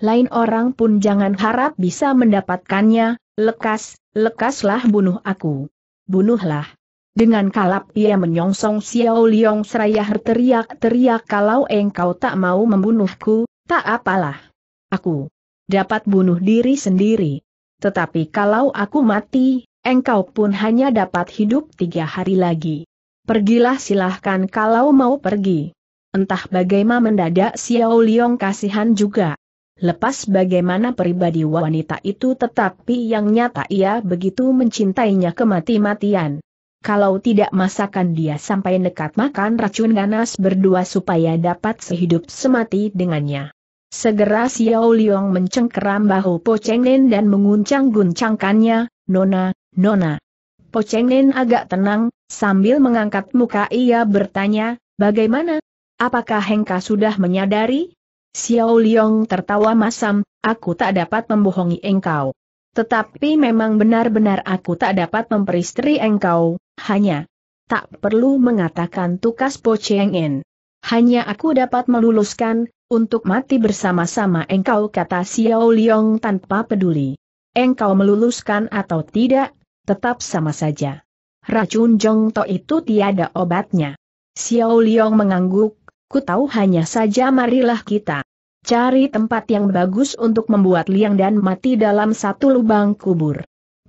Lain orang pun jangan harap bisa mendapatkannya, lekas, lekaslah bunuh aku. Bunuhlah. Dengan kalap ia menyongsong Xiao Liong seraya teriak-teriak kalau engkau tak mau membunuhku, tak apalah. Aku dapat bunuh diri sendiri. Tetapi kalau aku mati, engkau pun hanya dapat hidup tiga hari lagi. Pergilah silahkan kalau mau pergi. Entah bagaimana mendadak Xiao Liong kasihan juga. Lepas bagaimana pribadi wanita itu tetapi yang nyata ia begitu mencintainya kemati-matian. Kalau tidak masakan dia sampai nekat makan racun ganas berdua supaya dapat sehidup semati dengannya. Segera Xiao Liang mencengkeram bahu Po Cheng dan menguncang-guncangkannya, Nona, Nona. Po Cheng agak tenang, sambil mengangkat muka ia bertanya, bagaimana? Apakah Hengka sudah menyadari? Xiao Liang tertawa masam, aku tak dapat membohongi engkau. Tetapi memang benar-benar aku tak dapat memperistri engkau, hanya tak perlu mengatakan tukas Po Cheng Hanya aku dapat meluluskan, untuk mati bersama-sama engkau kata Xiao Liong tanpa peduli. Engkau meluluskan atau tidak, tetap sama saja. Racun Jong Jongto itu tiada obatnya. Xiao Liong mengangguk, ku tahu hanya saja marilah kita. Cari tempat yang bagus untuk membuat liang dan mati dalam satu lubang kubur.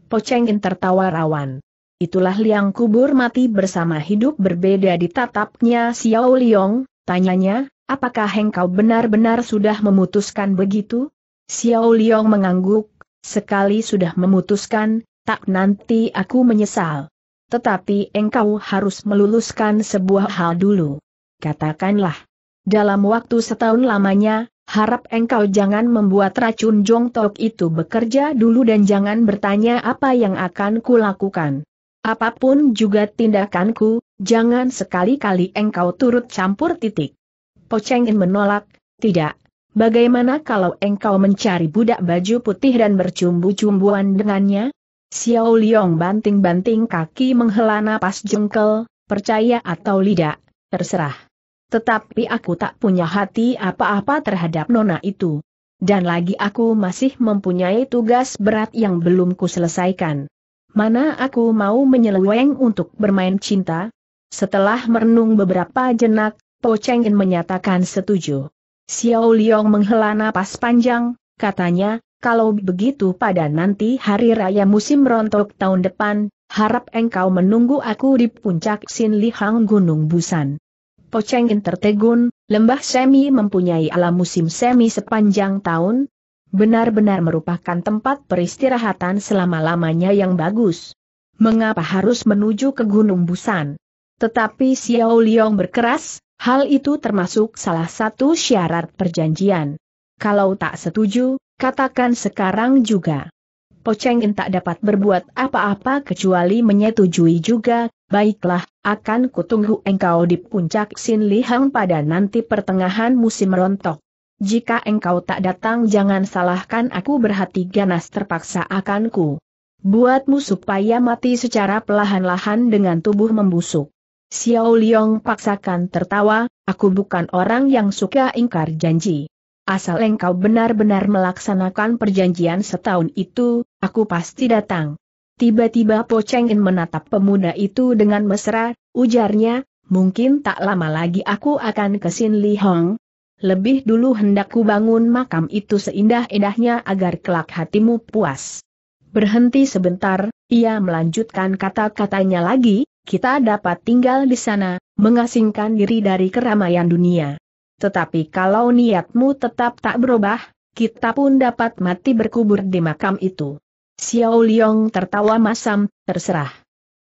Pochengin In tertawa rawan. Itulah liang kubur mati bersama hidup berbeda ditatapnya Xiao Liong, tanyanya, Apakah engkau benar-benar sudah memutuskan begitu? Xiao Liang mengangguk, sekali sudah memutuskan, tak nanti aku menyesal. Tetapi engkau harus meluluskan sebuah hal dulu. Katakanlah, dalam waktu setahun lamanya, harap engkau jangan membuat racun Jong Tok itu bekerja dulu dan jangan bertanya apa yang akan kulakukan. Apapun juga tindakanku, jangan sekali-kali engkau turut campur titik. Po Cheng In menolak, tidak. Bagaimana kalau engkau mencari budak baju putih dan bercumbu-cumbuan dengannya? Xiao Liong banting-banting kaki menghela napas jengkel, percaya atau tidak, terserah. Tetapi aku tak punya hati apa-apa terhadap nona itu. Dan lagi aku masih mempunyai tugas berat yang belum kuselesaikan. Mana aku mau menyeleweng untuk bermain cinta? Setelah merenung beberapa jenak, Po Cheng menyatakan setuju. Xiao Liang menghela napas panjang, katanya, kalau begitu pada nanti hari raya musim rontok tahun depan, harap engkau menunggu aku di puncak Sin Lihang Gunung Busan. Po Cheng tertegun, lembah semi mempunyai alam musim semi sepanjang tahun, benar-benar merupakan tempat peristirahatan selama-lamanya yang bagus. Mengapa harus menuju ke Gunung Busan? Tetapi Xiao Liang berkeras, Hal itu termasuk salah satu syarat perjanjian. Kalau tak setuju, katakan sekarang juga. Poceng In tak dapat berbuat apa-apa kecuali menyetujui juga, baiklah, akan kutunggu engkau di puncak Sin Lihang pada nanti pertengahan musim rontok. Jika engkau tak datang jangan salahkan aku berhati ganas terpaksa akanku buatmu supaya mati secara pelahan-lahan dengan tubuh membusuk. Xiao Liang paksakan tertawa, aku bukan orang yang suka ingkar janji. Asal engkau benar-benar melaksanakan perjanjian setahun itu, aku pasti datang. Tiba-tiba Po Cheng In menatap pemuda itu dengan mesra, ujarnya, mungkin tak lama lagi aku akan ke Sin Li Hong. Lebih dulu hendakku bangun makam itu seindah-indahnya agar kelak hatimu puas. Berhenti sebentar, ia melanjutkan kata-katanya lagi, kita dapat tinggal di sana, mengasingkan diri dari keramaian dunia. Tetapi kalau niatmu tetap tak berubah, kita pun dapat mati berkubur di makam itu. Xiao Liong tertawa masam, terserah.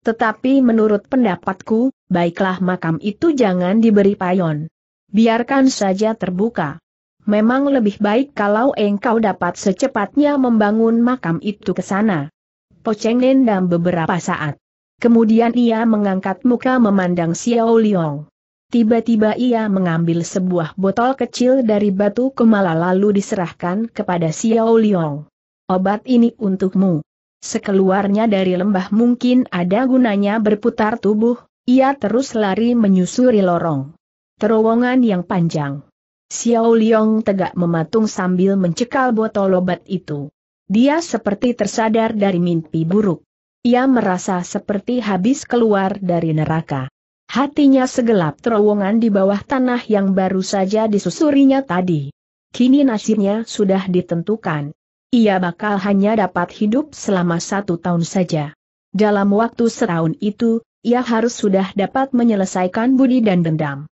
Tetapi menurut pendapatku, baiklah makam itu jangan diberi payon. Biarkan saja terbuka. Memang lebih baik kalau engkau dapat secepatnya membangun makam itu ke sana. Poceng dendam beberapa saat. Kemudian ia mengangkat muka memandang Xiao Liang. Tiba-tiba ia mengambil sebuah botol kecil dari batu kemala lalu diserahkan kepada Xiao Liang. Obat ini untukmu. Sekeluarnya dari lembah mungkin ada gunanya berputar tubuh, ia terus lari menyusuri lorong. Terowongan yang panjang. Xiao Liang tegak mematung sambil mencekal botol obat itu. Dia seperti tersadar dari mimpi buruk. Ia merasa seperti habis keluar dari neraka. Hatinya segelap terowongan di bawah tanah yang baru saja disusurinya tadi. Kini nasibnya sudah ditentukan. Ia bakal hanya dapat hidup selama satu tahun saja. Dalam waktu setahun itu, ia harus sudah dapat menyelesaikan budi dan dendam.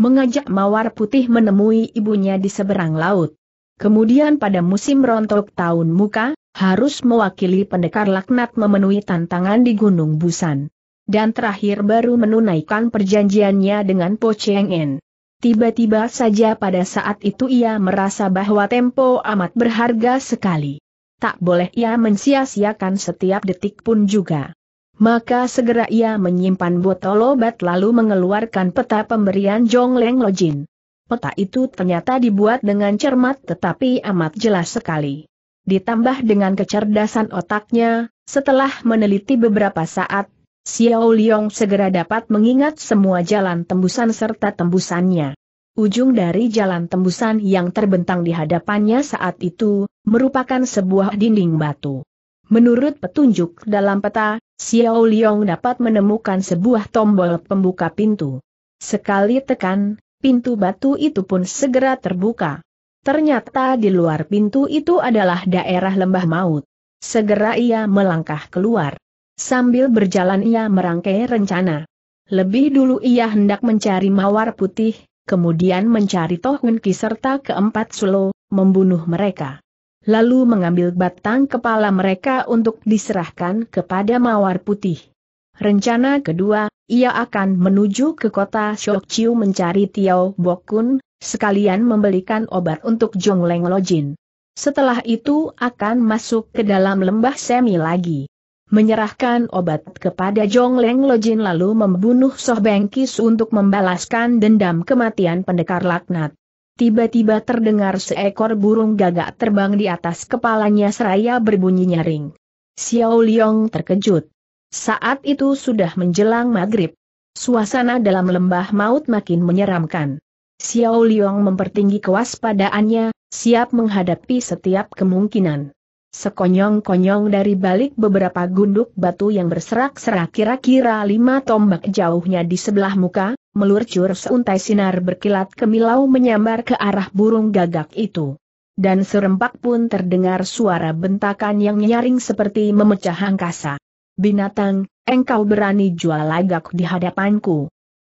Mengajak Mawar Putih menemui ibunya di seberang laut. Kemudian pada musim rontok tahun muka, harus mewakili pendekar laknat memenuhi tantangan di Gunung Busan. Dan terakhir baru menunaikan perjanjiannya dengan Po Cheng Tiba-tiba saja pada saat itu ia merasa bahwa tempo amat berharga sekali. Tak boleh ia mensia-siakan setiap detik pun juga. Maka segera ia menyimpan botol obat lalu mengeluarkan peta pemberian Jong Leng Lojin. Peta itu ternyata dibuat dengan cermat tetapi amat jelas sekali ditambah dengan kecerdasan otaknya, setelah meneliti beberapa saat, Xiao Liong segera dapat mengingat semua jalan tembusan serta tembusannya. Ujung dari jalan tembusan yang terbentang di hadapannya saat itu, merupakan sebuah dinding batu. Menurut petunjuk dalam peta, Xiao Liong dapat menemukan sebuah tombol pembuka pintu. Sekali tekan, pintu batu itu pun segera terbuka. Ternyata di luar pintu itu adalah daerah lembah maut. Segera ia melangkah keluar. Sambil berjalan ia merangkai rencana. Lebih dulu ia hendak mencari mawar putih, kemudian mencari Tohunki serta keempat Sulo, membunuh mereka. Lalu mengambil batang kepala mereka untuk diserahkan kepada mawar putih. Rencana kedua, ia akan menuju ke kota Shokchiu mencari Tiao Bokun, sekalian membelikan obat untuk Jong Leng Lojin. Setelah itu akan masuk ke dalam lembah semi lagi. Menyerahkan obat kepada Jong Leng Lojin lalu membunuh Soh Beng Bengkis untuk membalaskan dendam kematian pendekar laknat. Tiba-tiba terdengar seekor burung gagak terbang di atas kepalanya seraya berbunyi nyaring. Xiao Liong terkejut. Saat itu sudah menjelang maghrib. Suasana dalam lembah maut makin menyeramkan. Xiao Liang mempertinggi kewaspadaannya, siap menghadapi setiap kemungkinan. Sekonyong-konyong dari balik beberapa gunduk batu yang berserak-serak kira-kira lima tombak jauhnya di sebelah muka, meluncur seuntai sinar berkilat kemilau menyambar ke arah burung gagak itu. Dan serempak pun terdengar suara bentakan yang nyaring seperti memecah angkasa. Binatang, engkau berani jual lagak di hadapanku.